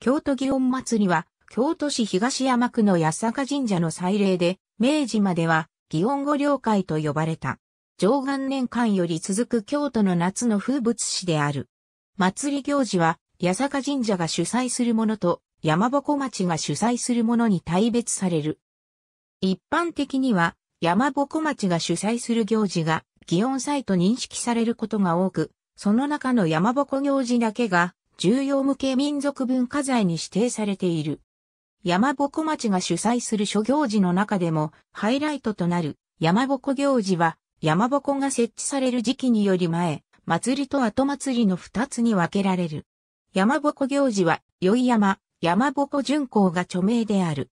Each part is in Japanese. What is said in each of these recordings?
京都祇園祭は、京都市東山区の八坂神社の祭礼で、明治までは、祇園御領会と呼ばれた。上元年間より続く京都の夏の風物詩である。祭り行事は、八坂神社が主催するものと、山鉾町が主催するものに大別される。一般的には、山鉾町が主催する行事が、祇園祭と認識されることが多く、その中の山鉾行事だけが、重要無形民族文化財に指定されている。山鉾町が主催する諸行事の中でもハイライトとなる山鉾行事は山鉾が設置される時期により前、祭りと後祭りの二つに分けられる。山鉾行事は、宵山、山鉾巡行が著名である。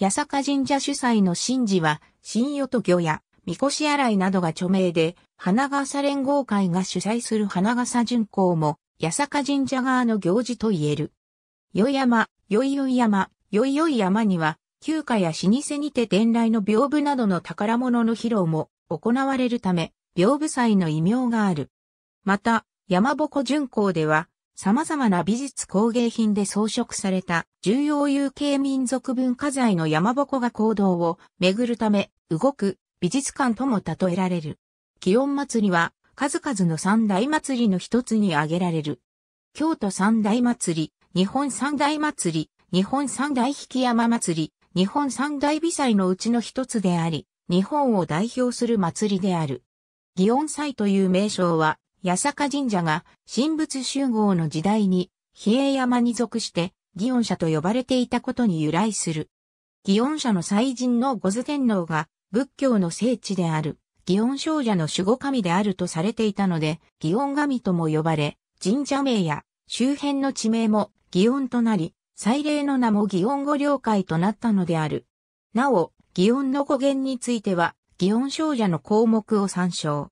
八坂神社主催の神事は、新与と魚や、みこし洗いなどが著名で、花笠連合会が主催する花笠巡行も、八坂神社側の行事と言える。宵山、宵い山、宵い山には、旧家や老舗にて伝来の屏風などの宝物の披露も行われるため、屏風祭の異名がある。また、山鉾巡行では、様々な美術工芸品で装飾された重要有形民族文化財の山鉾が行動を巡るため、動く美術館とも例えられる。祇園祭は数々の三大祭りの一つに挙げられる。京都三大祭り、日本三大祭り、日本三大引山祭り、日本三大美祭のうちの一つであり、日本を代表する祭りである。祇園祭という名称は、八坂神社が神仏集合の時代に、比叡山に属して、祇園社と呼ばれていたことに由来する。祇園社の祭神の御図天皇が仏教の聖地である祇園少女の守護神であるとされていたので、祇園神とも呼ばれ、神社名や周辺の地名も祇園となり、祭礼の名も祇園御了解となったのである。なお、祇園の語源については、祇園少女の項目を参照。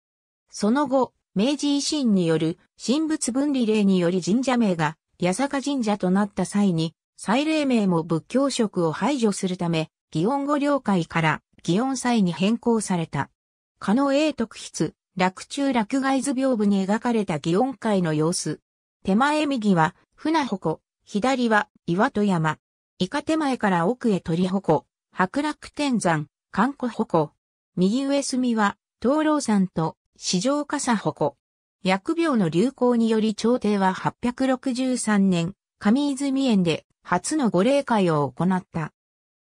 その後、明治維新による神仏分離令により神社名が八坂神社となった際に、祭礼名も仏教職を排除するため、祇園御領解から祇園祭に変更された。加納英特筆、落中落外図屏風に描かれた祇園会の様子。手前右は、船鉾、左は、岩戸山。イカ手前から奥へ鳥鉾、白楽天山、観光鉾。右上隅は、灯籠山と、四条笠鉾。薬病の流行により朝廷は863年、上泉園で初の御霊会を行った。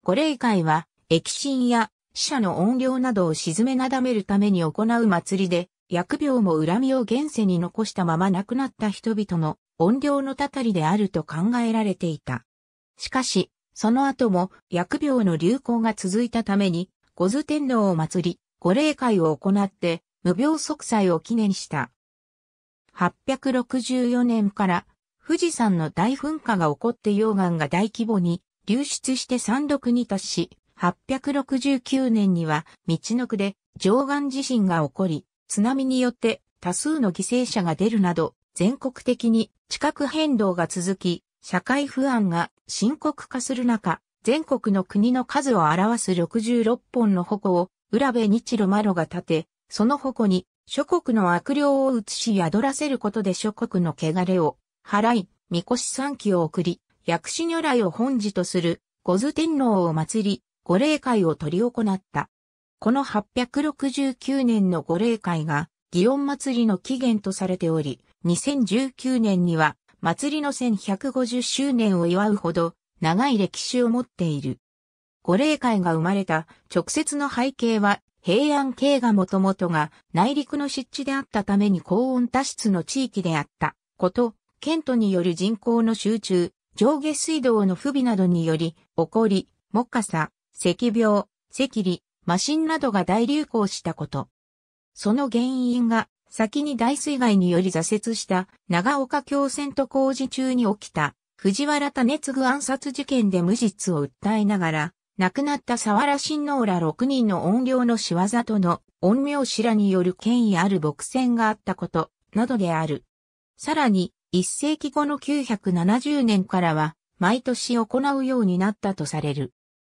御霊会は、疫神や死者の怨霊などを沈めなだめるために行う祭りで、疫病も恨みを現世に残したまま亡くなった人々の怨霊のたたりであると考えられていた。しかし、その後も疫病の流行が続いたために、五頭天皇を祭り、五霊会を行って、無病息災を記念した。864年から富士山の大噴火が起こって溶岩が大規模に流出して山麓に達し、8 6 9年には、道の区で上岸地震が起こり、津波によって多数の犠牲者が出るなど、全国的に地殻変動が続き、社会不安が深刻化する中、全国の国の数を表す66本の矛を、浦部日露マロが立て、その矛に諸国の悪霊を移し宿らせることで諸国の汚れを払い、神輿三期を送り、薬師如来を本寺とする、五頭天皇を祭り、御霊会を取り行った。この869年の御霊会が、祇園祭りの起源とされており、2019年には、祭りの1150周年を祝うほど、長い歴史を持っている。御霊会が生まれた直接の背景は、平安系がもともとが内陸の湿地であったために高温多湿の地域であったこと、県都による人口の集中、上下水道の不備などにより、起こり、木下さ、赤病、赤痢、麻疹などが大流行したこと。その原因が先に大水害により挫折した長岡京戦と工事中に起きた藤原種次暗殺事件で無実を訴えながら亡くなった沢良親王ら6人の怨霊の仕業との怨霊師らによる権威ある牧戦があったことなどである。さらに、1世紀後の970年からは毎年行うようになったとされる。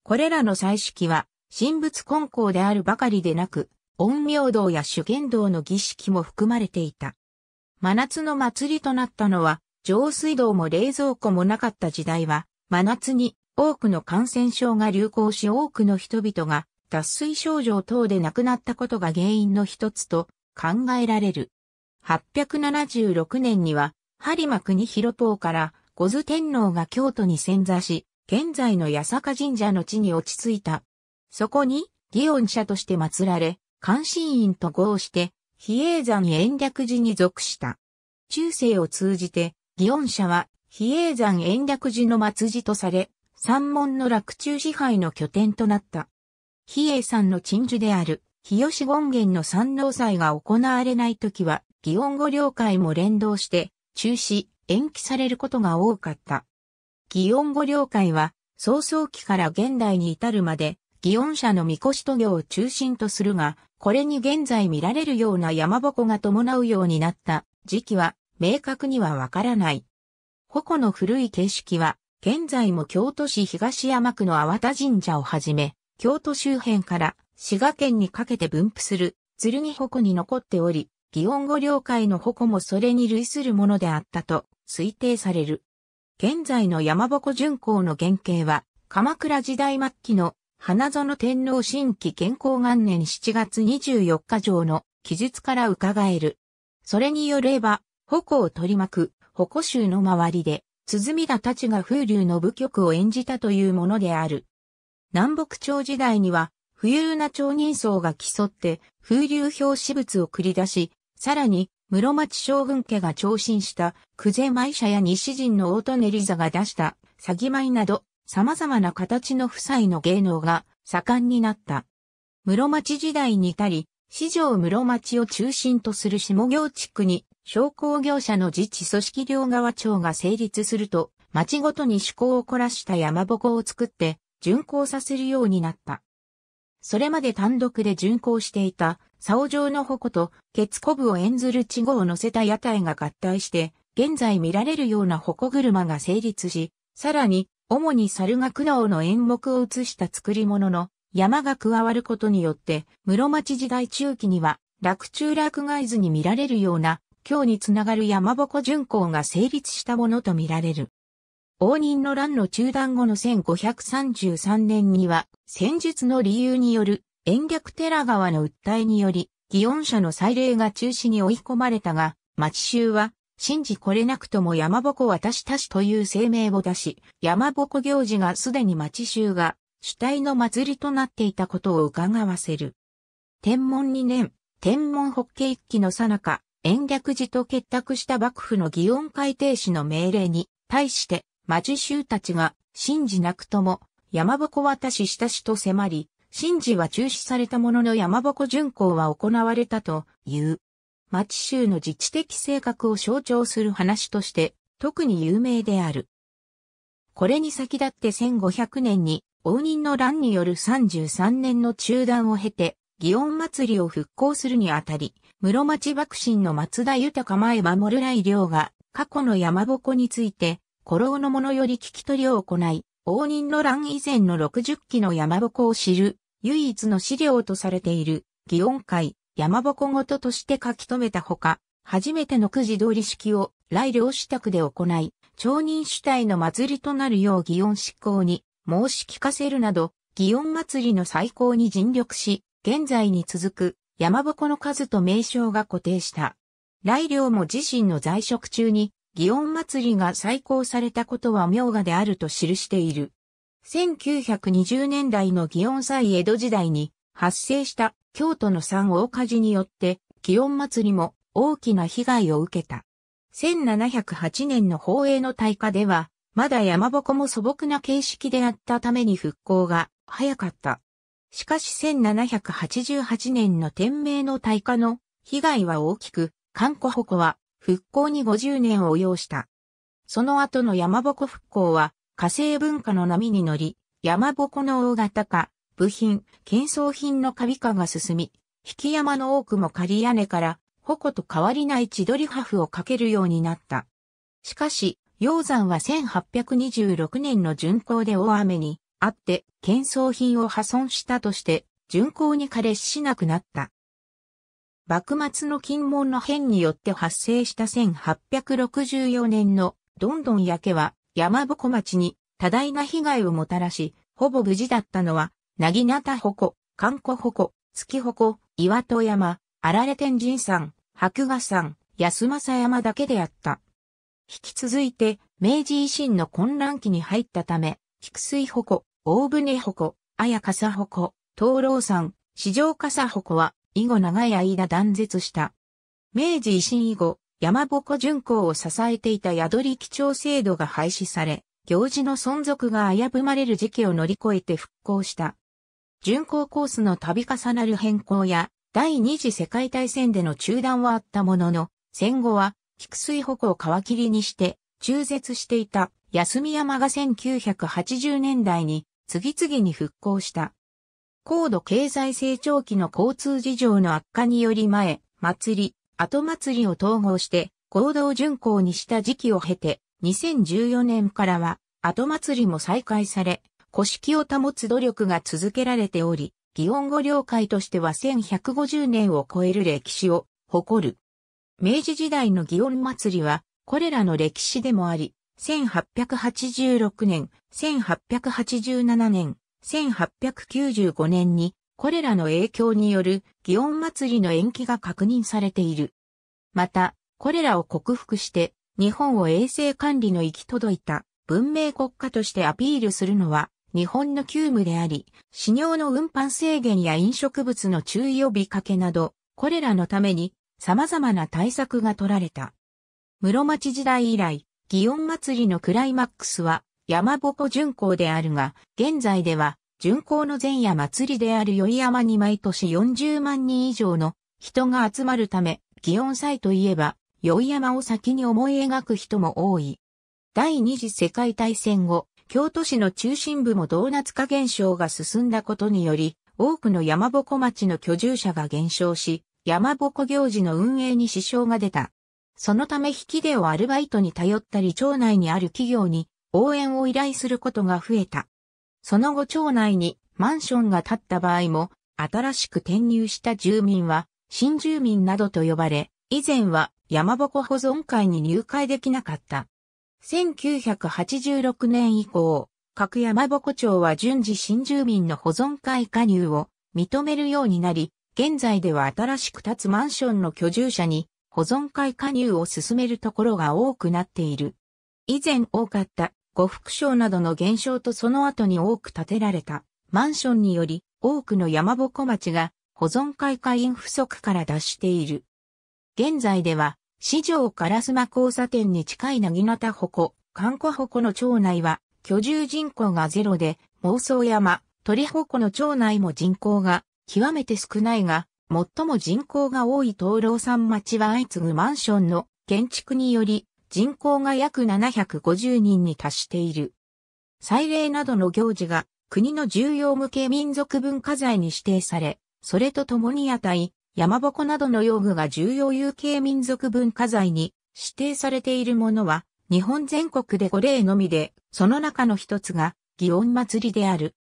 これらの彩色は、神仏根校であるばかりでなく、陰陽道や主剣道の儀式も含まれていた。真夏の祭りとなったのは、上水道も冷蔵庫もなかった時代は、真夏に多くの感染症が流行し多くの人々が脱水症状等で亡くなったことが原因の一つと考えられる。876年には、播磨国広党から、五頭天皇が京都に潜座し、現在の八坂神社の地に落ち着いた。そこに、祇園社として祀られ、関心院と合して、比叡山延暦寺に属した。中世を通じて、祇園社は、比叡山延暦寺の末寺とされ、山門の落中支配の拠点となった。比叡山の鎮守である、日吉権現の山王祭が行われないときは、祇園語了解も連動して、中止、延期されることが多かった。祇園御領会は、早々期から現代に至るまで、祇園社の神輿渡業を中心とするが、これに現在見られるような山鉾が伴うようになった時期は明確にはわからない。鉾の古い形式は、現在も京都市東山区の淡田神社をはじめ、京都周辺から滋賀県にかけて分布する剣鉾に残っており、祇園御領会の鉾もそれに類するものであったと推定される。現在の山鉾巡行の原型は、鎌倉時代末期の花園天皇新規健康元年7月24日上の記述から伺える。それによれば、矛を取り巻く、矛州の周りで、鼓田たちが風流の部局を演じたというものである。南北朝時代には、富裕な町人層が競って、風流表紙物を繰り出し、さらに、室町将軍家が長身した久世舞社や西陣のオートネリザが出した詐欺舞など様々な形の夫妻の芸能が盛んになった。室町時代に至り、市場室町を中心とする下行地区に商工業者の自治組織両側町が成立すると、町ごとに趣向を凝らした山鉾を作って巡行させるようになった。それまで単独で巡行していた、竿状の矛と、ケツコブを演ずる稚語を乗せた屋台が合体して、現在見られるような矛車が成立し、さらに、主に猿が苦悩の演目を移した作り物の山が加わることによって、室町時代中期には、楽中楽外図に見られるような、今日につながる山鉾巡行が成立したものと見られる。応仁の乱の中断後の1533年には、戦術の理由による、延虐寺川の訴えにより、祇園社の祭礼が中止に追い込まれたが、町衆は、信じこれなくとも山鉾したしという声明を出し、山鉾行事がすでに町衆が主体の祭りとなっていたことを伺わせる。天文2年、天文北家一揆の最中、延虐寺と結託した幕府の祇園改定使の命令に対して町衆たちが、神事なくとも、山鉾渡ししたしと迫り、神事は中止されたものの山鉾巡行は行われたという。町衆の自治的性格を象徴する話として、特に有名である。これに先立って1500年に、応仁の乱による33年の中断を経て、祇園祭りを復興するにあたり、室町幕臣の松田豊前守来良が、過去の山鉾について、古老の者より聞き取りを行い、応仁の乱以前の60期の山鉾を知る、唯一の資料とされている、祇園会、山鉾ごととして書き留めたほか、初めてのくじ通り式を来領支度で行い、町人主体の祭りとなるよう祇園執行に申し聞かせるなど、祇園祭りの再興に尽力し、現在に続く山鉾の数と名称が固定した。来領も自身の在職中に祇園祭が再興されたことは名画であると記している。1920年代の祇園祭江戸時代に発生した京都の山大火事によって祇園祭も大きな被害を受けた。1708年の宝永の大火では、まだ山鉾も素朴な形式であったために復興が早かった。しかし1788年の天明の大火の被害は大きく、観光鉾は復興に50年を要した。その後の山鉾復興は、火星文化の波に乗り、山鉾の大型化、部品、建装品のカビ化が進み、引山の多くも仮屋根から、矛と変わりない千鳥破風をかけるようになった。しかし、鷹山は1826年の巡行で大雨にあって、建装品を破損したとして、巡行に加れしなくなった。幕末の金門の変によって発生した1864年のどんどん焼けは山鉾町に多大な被害をもたらし、ほぼ無事だったのは、なぎなた鉾、観光鉾、月鉾、岩戸山、あられ天神山、白河山、安政山だけであった。引き続いて、明治維新の混乱期に入ったため、菊水鉾、大船鉾、綾笠鉾、灯籠山、四条笠鉾は、以後長い間断絶した。明治維新以後、山鉾巡行を支えていた宿り基調制度が廃止され、行事の存続が危ぶまれる時期を乗り越えて復興した。巡行コースの度重なる変更や、第二次世界大戦での中断はあったものの、戦後は、菊水鉾を皮切りにして、中絶していた安見山が1980年代に次々に復興した。高度経済成長期の交通事情の悪化により前、祭り、後祭りを統合して合同巡行にした時期を経て、2014年からは後祭りも再開され、古式を保つ努力が続けられており、祇園語領会としては1150年を超える歴史を誇る。明治時代の祇園祭りは、これらの歴史でもあり、1886年、1887年、1895年にこれらの影響による祇園祭の延期が確認されている。また、これらを克服して日本を衛生管理の行き届いた文明国家としてアピールするのは日本の急務であり、死尿の運搬制限や飲食物の注意呼びかけなど、これらのために様々な対策が取られた。室町時代以来、祇園祭のクライマックスは山鉾巡行であるが、現在では、巡行の前夜祭りである宵山に毎年40万人以上の人が集まるため、祇園祭といえば、宵山を先に思い描く人も多い。第二次世界大戦後、京都市の中心部もドーナツ化現象が進んだことにより、多くの山鉾町の居住者が減少し、山鉾行事の運営に支障が出た。そのため引き出をアルバイトに頼ったり町内にある企業に応援を依頼することが増えた。その後町内にマンションが建った場合も、新しく転入した住民は、新住民などと呼ばれ、以前は山こ保存会に入会できなかった。1986年以降、各山こ町は順次新住民の保存会加入を認めるようになり、現在では新しく建つマンションの居住者に保存会加入を進めるところが多くなっている。以前多かった呉服商などの減少とその後に多く建てられたマンションにより多くの山鉾町が保存会会員不足から脱している。現在では、市場烏丸交差点に近いなぎなた鉾、観光鉾の町内は居住人口がゼロで、妄想山、鳥鉾の町内も人口が極めて少ないが、最も人口が多い灯籠山町は相次ぐマンションの建築により人口が約750人に達している。祭礼などの行事が国の重要無形民族文化財に指定され、それとともに屋台、山鉾などの用具が重要有形民族文化財に指定されているものは、日本全国で5例のみで、その中の一つが、祇園祭である。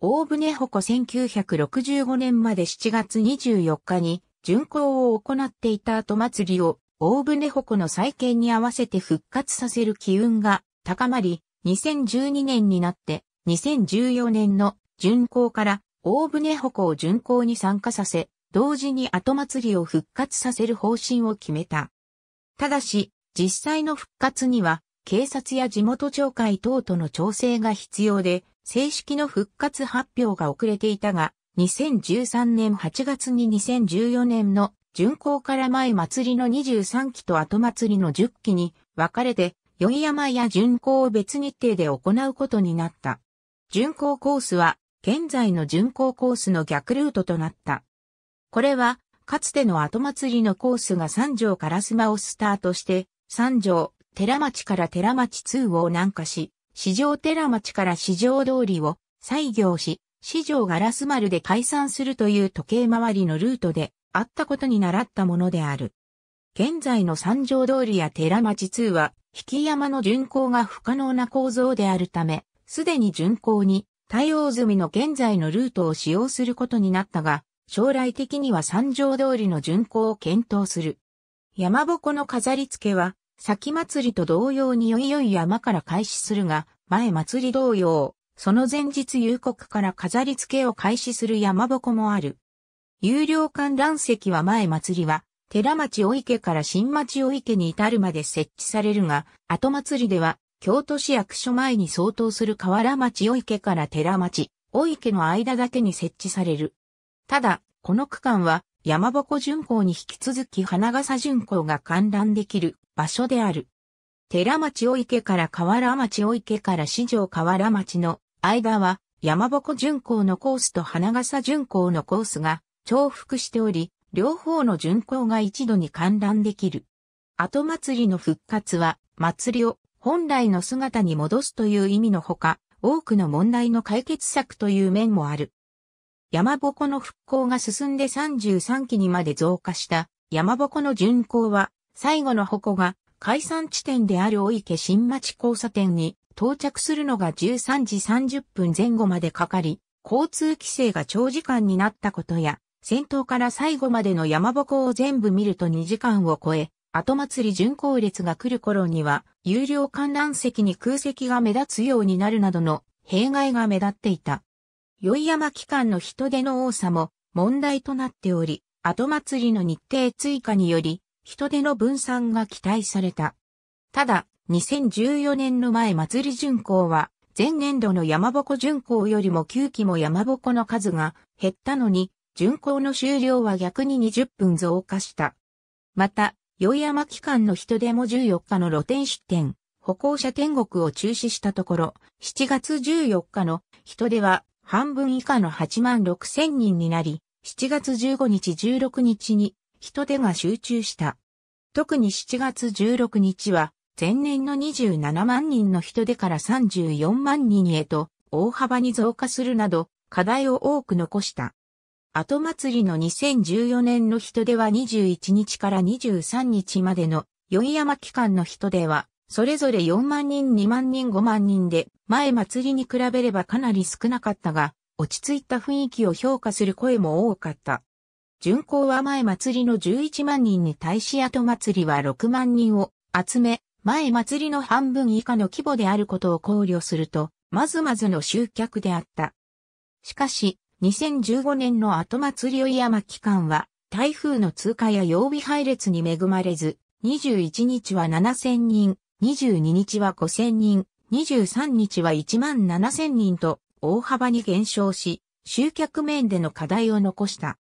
大船鉾1965年まで7月24日に、巡行を行っていた後祭りを大船鉾の再建に合わせて復活させる機運が高まり、2012年になって2014年の巡航から大船鉾を巡航に参加させ、同時に後祭りを復活させる方針を決めた。ただし、実際の復活には、警察や地元町会等との調整が必要で、正式の復活発表が遅れていたが、2013年8月に2014年の巡行から前祭りの23期と後祭りの10期に分かれて、宵山や巡行を別日程で行うことになった。巡行コースは、現在の巡行コースの逆ルートとなった。これは、かつての後祭りのコースが三条ス丸をスタートして、三条、寺町から寺町2を南下し、市場寺町から市場通りを再行し、市場ガラス丸で解散するという時計回りのルートであったことに習ったものである。現在の三条通りや寺町通は、引山の巡行が不可能な構造であるため、すでに巡行に対応済みの現在のルートを使用することになったが、将来的には三条通りの巡行を検討する。山鉾の飾り付けは、先祭りと同様によいよい山から開始するが、前祭り同様、その前日夕刻から飾り付けを開始する山鉾もある。有料観覧席は前祭りは、寺町お池から新町お池に至るまで設置されるが、後祭りでは、京都市役所前に相当する河原町お池から寺町、お池の間だけに設置される。ただ、この区間は、山鉾巡行に引き続き花笠巡行が観覧できる場所である。寺町お池から河原町お池から四条河原町の間は、山鉾巡行のコースと花笠巡行のコースが重複しており、両方の巡行が一度に観覧できる。後祭りの復活は、祭りを本来の姿に戻すという意味のほか、多くの問題の解決策という面もある。山鉾の復興が進んで33期にまで増加した山鉾の巡行は、最後の矛が解散地点である大池新町交差点に到着するのが13時30分前後までかかり、交通規制が長時間になったことや、先頭から最後までの山鉾を全部見ると2時間を超え、後祭り巡行列が来る頃には、有料観覧席に空席が目立つようになるなどの弊害が目立っていた。宵山期間の人出の多さも問題となっており、後祭りの日程追加により、人手の分散が期待された。ただ、2014年の前祭り巡行は、前年度の山鉾巡行よりも9期も山鉾の数が減ったのに、巡航の終了は逆に20分増加した。また、宵山期間の人出も14日の露店出店、歩行者天国を中止したところ、7月14日の人出は半分以下の8万6千人になり、7月15日16日に人手が集中した。特に7月16日は、前年の27万人の人出から34万人へと大幅に増加するなど、課題を多く残した。後祭りの2014年の人出は21日から23日までの宵山期間の人出は、それぞれ4万人、2万人、5万人で、前祭りに比べればかなり少なかったが、落ち着いた雰囲気を評価する声も多かった。巡行は前祭りの11万人に対し後祭りは6万人を集め、前祭りの半分以下の規模であることを考慮すると、まずまずの集客であった。しかし、2015年の後祭り山期間は、台風の通過や曜日配列に恵まれず、21日は7000人、22日は5000人、23日は1万7000人と大幅に減少し、集客面での課題を残した。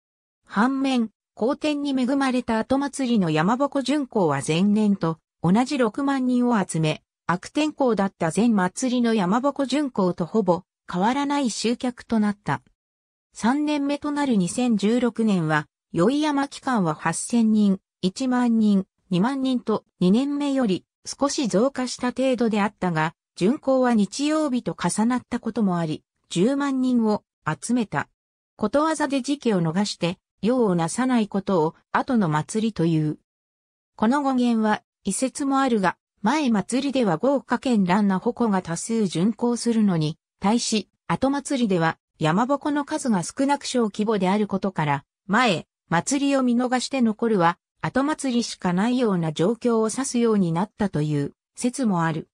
反面、好天に恵まれた後祭りの山鉾巡行は前年と同じ6万人を集め、悪天候だった前祭りの山鉾巡行とほぼ変わらない集客となった。3年目となる2016年は、宵山期間は8000人、1万人、2万人と2年目より少し増加した程度であったが、巡行は日曜日と重なったこともあり、10万人を集めた。ことわざで時期を逃して、用をなさないことを後の祭りという。この語源は、遺説もあるが、前祭りでは豪華絢爛な矛が多数巡行するのに、対し、後祭りでは山鉾の数が少なく小規模であることから、前、祭りを見逃して残るは、後祭りしかないような状況を指すようになったという説もある。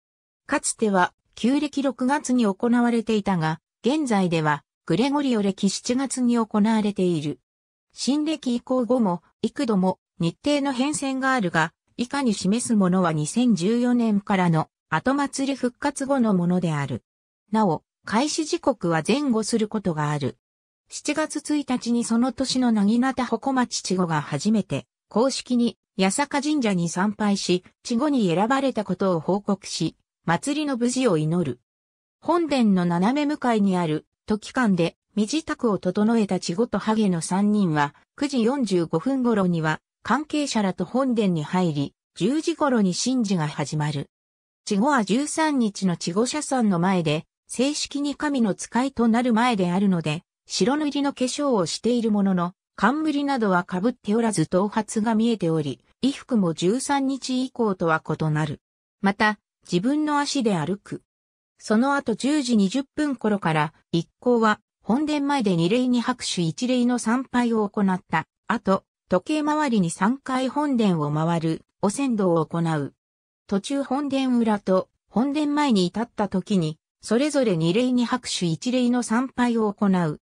かつては、旧暦6月に行われていたが、現在では、グレゴリオ暦7月に行われている。新暦以降後も、幾度も日程の変遷があるが、以下に示すものは2014年からの後祭り復活後のものである。なお、開始時刻は前後することがある。7月1日にその年のなぎなた鉾町稚語が初めて、公式に八坂神社に参拝し、稚語に選ばれたことを報告し、祭りの無事を祈る。本殿の斜め向かいにある、時間で、身支度を整えた稚語とハゲの3人は、9時45分頃には、関係者らと本殿に入り、10時頃に神事が始まる。稚語は13日の稚語社さんの前で、正式に神の使いとなる前であるので、白塗りの化粧をしているものの、冠などは被っておらず頭髪が見えており、衣服も13日以降とは異なる。また、自分の足で歩く。その後10時20分頃から一行は本殿前で二礼に拍手一礼の参拝を行った。あと、時計回りに三回本殿を回る、お先導を行う。途中本殿裏と本殿前に至った時にそれぞれ二礼に拍手一礼の参拝を行う。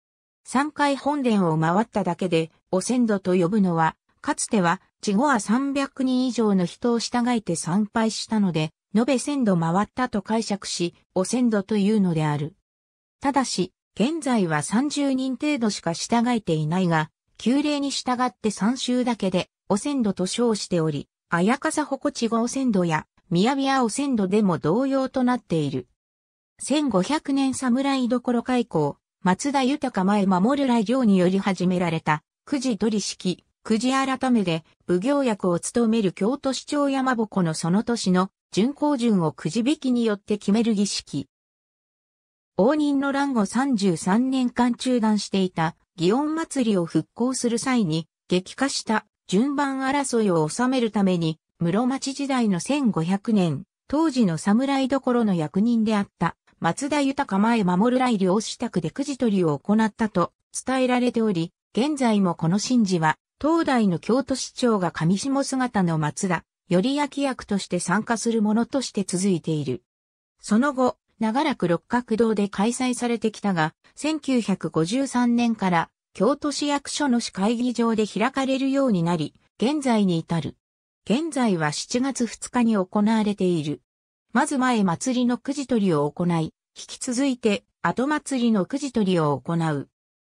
三回本殿を回っただけで、お先祖と呼ぶのは、かつては、地後は三百人以上の人を従えて参拝したので、延べ千度回ったと解釈し、お先祖というのである。ただし、現在は三十人程度しか従えていないが、旧例に従って三週だけで、お先祖と称しており、綾笠か地後こちごお先祖や、宮やびやお先祖でも同様となっている。1500年侍どころ開港、松田豊前守る来行により始められた、くじ取り式、くじ改めで、武行役を務める京都市長山鉾のその年の、巡行順をくじ引きによって決める儀式。応仁の乱後33年間中断していた、祇園祭りを復興する際に、激化した順番争いを収めるために、室町時代の1500年、当時の侍どころの役人であった松田豊前守来領支度でくじ取りを行ったと伝えられており、現在もこの神事は、東大の京都市長が上下姿の松田、より焼役として参加するものとして続いている。その後、長らく六角堂で開催されてきたが、1953年から京都市役所の市会議場で開かれるようになり、現在に至る。現在は7月2日に行われている。まず前祭りのくじ取りを行い、引き続いて後祭りのくじ取りを行う。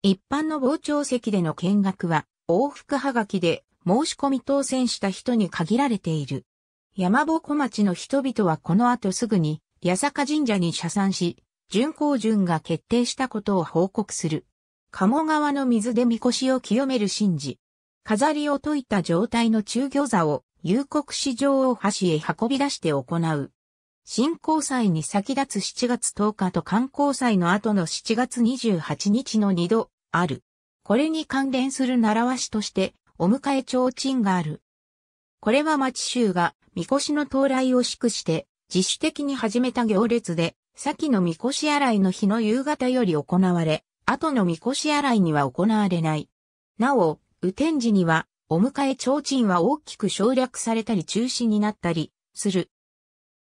一般の傍聴席での見学は、往復はがきで申し込み当選した人に限られている。山ぼこ町の人々はこの後すぐに、八坂神社に社参し、巡行順が決定したことを報告する。鴨川の水で神輿を清める神事。飾りを解いた状態の中魚座を、夕刻市場を橋へ運び出して行う。新交際に先立つ7月10日と観光祭の後の7月28日の2度、ある。これに関連する習わしとして、お迎え提灯がある。これは町衆が、みこしの到来を祝して、自主的に始めた行列で、先のみこし洗いの日の夕方より行われ、後のみこし洗いには行われない。なお、雨天時には、お迎え提灯は大きく省略されたり中止になったり、する。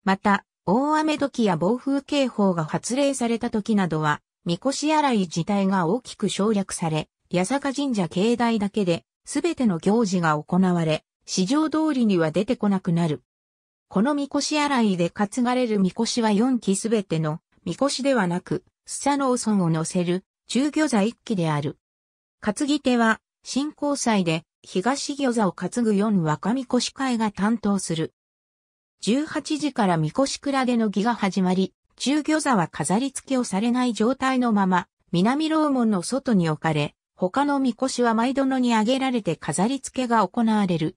また、大雨時や暴風警報が発令された時などは、みこし洗い自体が大きく省略され、八坂神社境内だけで、すべての行事が行われ、市場通りには出てこなくなる。このみこし洗いで担がれるみこしは4基すべての、みこしではなく、スサノオソンを乗せる、中魚座1基である。担ぎ手は、新交祭で、東魚座を担ぐ4若みこし会が担当する。18時からみこし倉での儀が始まり、中魚座は飾り付けをされない状態のまま、南楼門の外に置かれ、他のみこしは毎殿に上げられて飾り付けが行われる。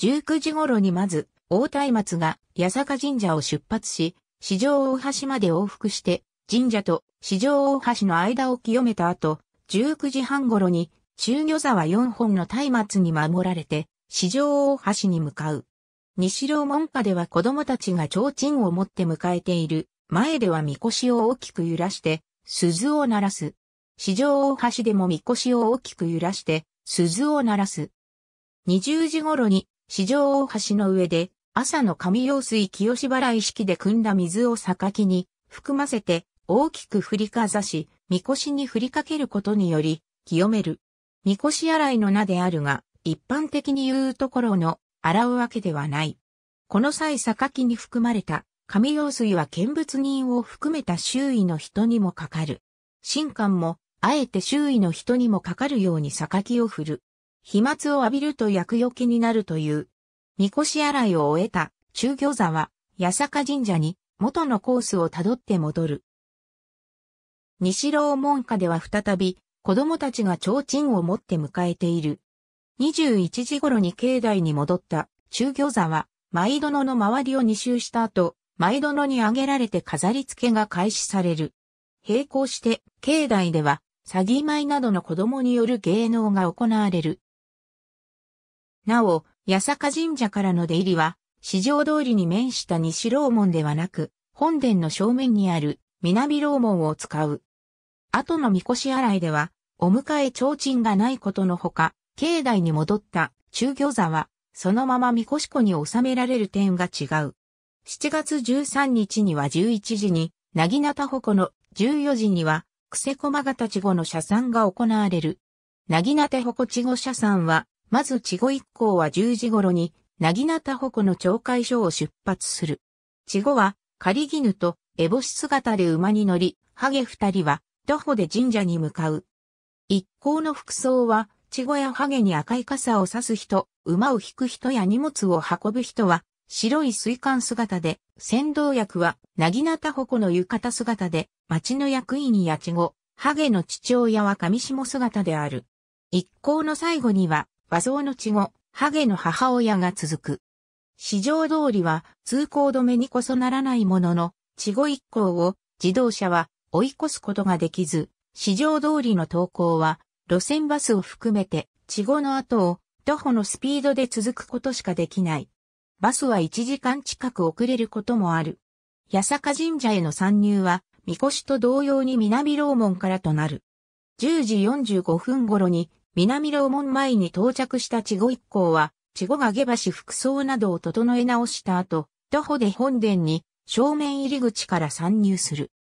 19時頃にまず、大松明が八坂神社を出発し、市場大橋まで往復して、神社と市場大橋の間を清めた後、19時半頃に、中魚座は4本の松明に守られて、市場大橋に向かう。西郎門下では子供たちが提灯を持って迎えている。前ではみこしを大きく揺らして、鈴を鳴らす。市場大橋でもみこしを大きく揺らして、鈴を鳴らす。20時頃に、市場大橋の上で、朝の神用水清し払い式で汲んだ水を榊に含ませて、大きく振りかざし、みこしに振りかけることにより、清める。みこし洗いの名であるが、一般的に言うところの、洗うわけではない。この際榊に含まれた神用水は見物人を含めた周囲の人にもかかる。神官も、あえて周囲の人にもかかるように榊を振る。飛沫を浴びると厄除けになるという。神こし洗いを終えた中魚座は、八坂神社に元のコースをたどって戻る。西楼門下では再び、子供たちが提灯を持って迎えている。21時頃に境内に戻った中魚座は、舞殿の周りを2周した後、舞殿に挙げられて飾り付けが開始される。並行して、境内では、詐欺舞などの子供による芸能が行われる。なお、八坂神社からの出入りは、市場通りに面した西楼門ではなく、本殿の正面にある南楼門を使う。後のみこし洗いでは、お迎え提灯がないことのほか、境内に戻った中餃子は、そのまま三越湖に収められる点が違う。7月13日には11時に、なぎなたの14時には、クセコマ型地語の社産が行われる。なぎなたほ車社産は、まず地語一行は10時頃に、なぎなたの町会所を出発する。地語は、狩り絹と、烏ボシ姿で馬に乗り、ハゲ二人は、徒歩で神社に向かう。一行の服装は、ち小やハゲに赤い傘を差す人、馬を引く人や荷物を運ぶ人は、白い水管姿で、先導役は、なぎなたほこの浴衣姿で、町の役員やちご、ハゲの父親は上下姿である。一行の最後には、和装のちご、ハゲの母親が続く。市場通りは通行止めにこそならないものの、稚後一行を自動車は追い越すことができず、市場通りの投稿は路線バスを含めて、地後の後を徒歩のスピードで続くことしかできない。バスは1時間近く遅れることもある。八坂神社への参入は、三越と同様に南楼門からとなる。10時45分頃に、南楼門前に到着した地後一行は、地後が下橋服装などを整え直した後、徒歩で本殿に正面入り口から参入する。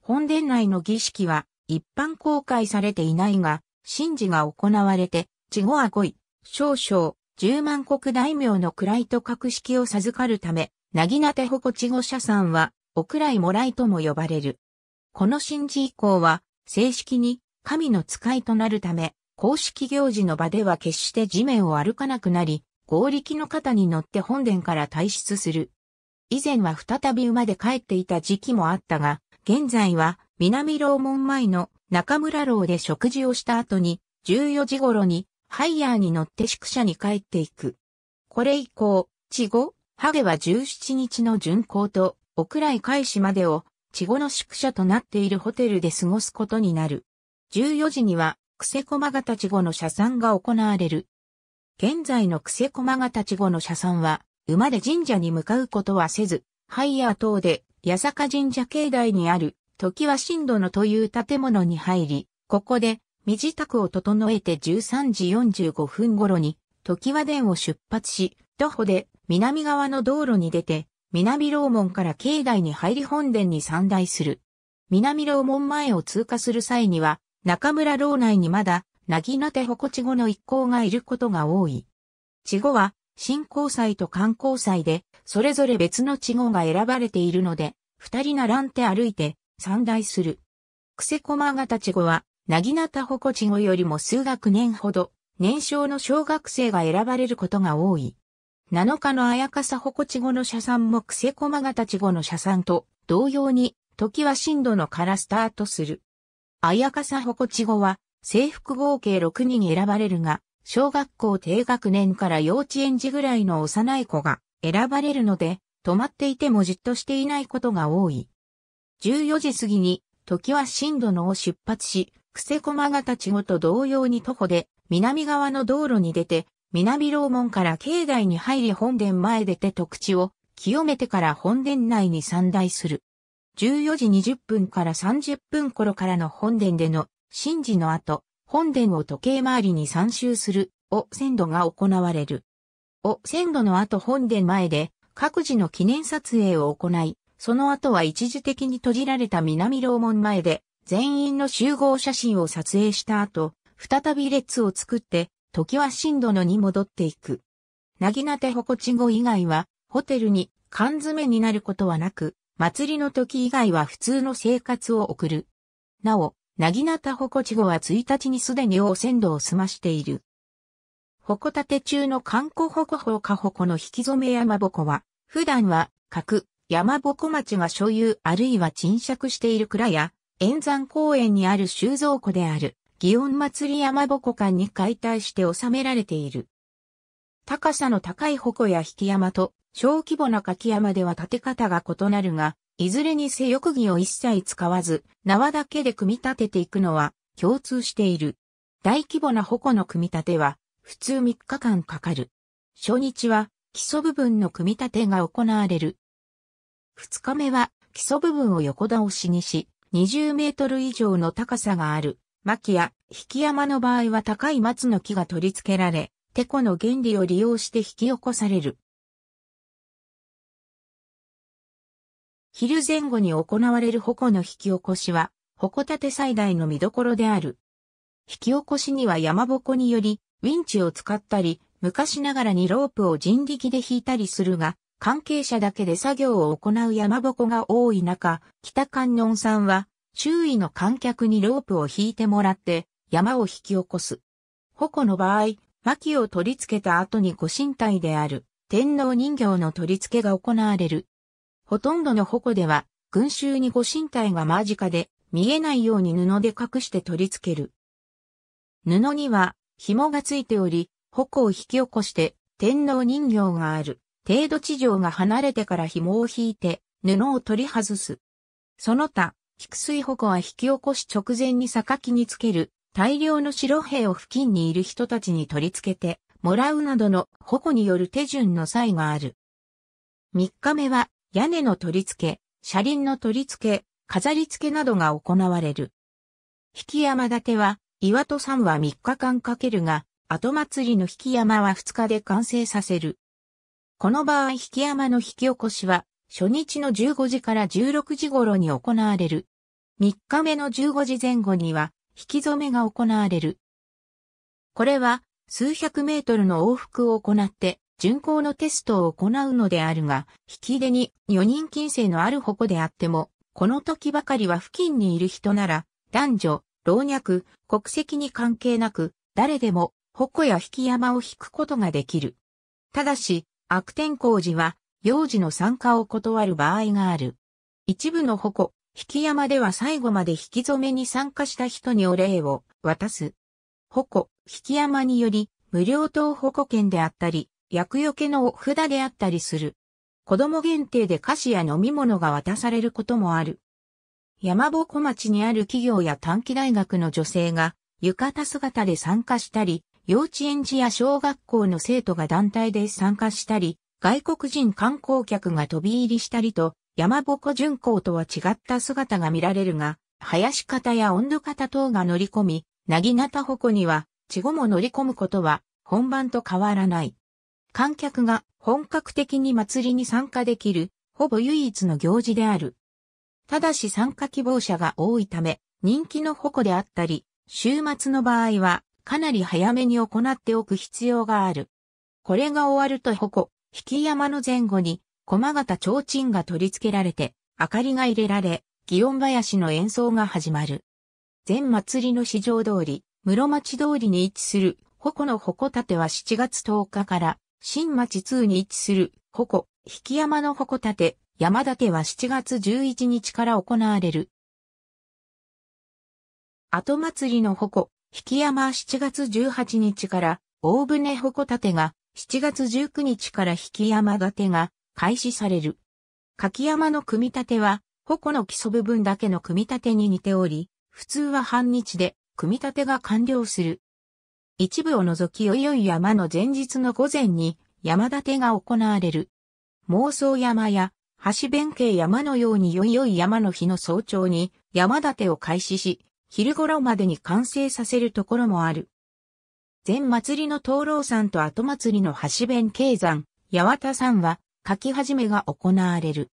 本殿内の儀式は一般公開されていないが、神事が行われて、地後は5位、少々、十万国大名の位と格式を授かるため、なぎなてほこ地後社さんは、お位いもらいとも呼ばれる。この神事以降は、正式に神の使いとなるため、公式行事の場では決して地面を歩かなくなり、合力の肩に乗って本殿から退出する。以前は再び馬で帰っていた時期もあったが、現在は南楼門前の中村楼で食事をした後に、14時頃に、ハイヤーに乗って宿舎に帰っていく。これ以降、地後、ハゲは17日の巡行と、お蔵開始までを、地後の宿舎となっているホテルで過ごすことになる。14時には、クセコマ型地後の社産が行われる。現在のクセコマ型地後の社産は、馬で神社に向かうことはせず、ハイヤー等で、八坂神社境内にある時は新度のという建物に入り、ここで、身支度を整えて13時45分頃に、時は殿を出発し、徒歩で南側の道路に出て、南楼門から境内に入り本殿に参大する。南楼門前を通過する際には、中村楼内にまだ、なぎなて鉾地後の一行がいることが多い。地後は、新交際と観光祭で、それぞれ別の地後が選ばれているので、二人並んで歩いて、散大する。クセコマ型チ語は、なぎなたほこち語よりも数学年ほど、年少の小学生が選ばれることが多い。7日のあやかさほこち語の社産もクセコマ型チ語の社産と同様に、時は震度のからスタートする。あやかさほこち語は、制服合計6人に選ばれるが、小学校低学年から幼稚園児ぐらいの幼い子が選ばれるので、止まっていてもじっとしていないことが多い。14時過ぎに、時は新のを出発し、クセ駒形地ごと同様に徒歩で、南側の道路に出て、南楼門から境内に入り本殿前出て特地を清めてから本殿内に散大する。14時20分から30分頃からの本殿での神事の後、本殿を時計回りに参集する、お鮮度が行われる。お鮮度の後本殿前で、各自の記念撮影を行い、その後は一時的に閉じられた南楼門前で、全員の集合写真を撮影した後、再び列を作って、時は新殿に戻っていく。なぎなてほこちご以外は、ホテルに缶詰になることはなく、祭りの時以外は普通の生活を送る。なお、なぎなたほこちごは1日にすでに汚染度を済ましている。ほこたて中の観光ほこほかほこの引き染め山ぼこは、普段は、角、山鉾町が所有あるいは沈借している蔵や、円山公園にある収蔵庫である、祇園祭山鉾館に解体して収められている。高さの高い鉾や引山と、小規模な柿山では建て方が異なるが、いずれにせよ釘を一切使わず、縄だけで組み立てていくのは共通している。大規模な鉾の組み立ては、普通3日間かかる。初日は基礎部分の組み立てが行われる。二日目は基礎部分を横倒しにし、20メートル以上の高さがある、薪や引き山の場合は高い松の木が取り付けられ、テコの原理を利用して引き起こされる。昼前後に行われる矛の引き起こしは、矛立て最大の見どころである。引き起こしには山鉾により、ウィンチを使ったり、昔ながらにロープを人力で引いたりするが、関係者だけで作業を行う山鉾が多い中、北観音さんは、周囲の観客にロープを引いてもらって、山を引き起こす。矛の場合、薪を取り付けた後にご神体である、天皇人形の取り付けが行われる。ほとんどの矛では、群衆にご神体が間近で、見えないように布で隠して取り付ける。布には、紐がついており、矛を引き起こして、天皇人形がある。程度地上が離れてから紐を引いて、布を取り外す。その他、菊水保護は引き起こし直前に榊につける、大量の白兵を付近にいる人たちに取り付けて、もらうなどの保護による手順の際がある。3日目は、屋根の取り付け、車輪の取り付け、飾り付けなどが行われる。引山立ては、岩戸山は3日間かけるが、後祭りの引山は2日で完成させる。この場合引山の引き起こしは、初日の15時から16時頃に行われる。3日目の15時前後には、引き染めが行われる。これは、数百メートルの往復を行って、巡航のテストを行うのであるが、引き出に4人近世のある矛であっても、この時ばかりは付近にいる人なら、男女、老若、国籍に関係なく、誰でも、矛や引き山を引くことができる。ただし、悪天候時は、幼児の参加を断る場合がある。一部の矛、引山では最後まで引き染めに参加した人にお礼を渡す。矛、引山により、無料等矛券であったり、薬除けのお札であったりする。子供限定で菓子や飲み物が渡されることもある。山ぼこ町にある企業や短期大学の女性が浴衣姿で参加したり、幼稚園児や小学校の生徒が団体で参加したり、外国人観光客が飛び入りしたりと、山鉾巡行とは違った姿が見られるが、林方や温度方等が乗り込み、なぎなた鉾には、稚語も乗り込むことは、本番と変わらない。観客が本格的に祭りに参加できる、ほぼ唯一の行事である。ただし参加希望者が多いため、人気の鉾であったり、週末の場合は、かなり早めに行っておく必要がある。これが終わると矛、引き山の前後に、駒形提灯が取り付けられて、明かりが入れられ、祇園林の演奏が始まる。全祭りの市場通り、室町通りに位置する、矛の矛立ては7月10日から、新町通に位置する、矛、引き山の矛立て、山立ては7月11日から行われる。後祭りの矛、引山7月18日から、大船鉾建が、7月19日から引山建が開始される。柿山の組み立ては、鉾の基礎部分だけの組み立てに似ており、普通は半日で組み立てが完了する。一部を除き宵々山の前日の午前に山建てが行われる。妄想山や橋弁慶山のように宵々山の日の早朝に山建てを開始し、昼頃までに完成させるところもある。前祭りの灯籠山と後祭りの橋弁慶山、八幡山は、書き始めが行われる。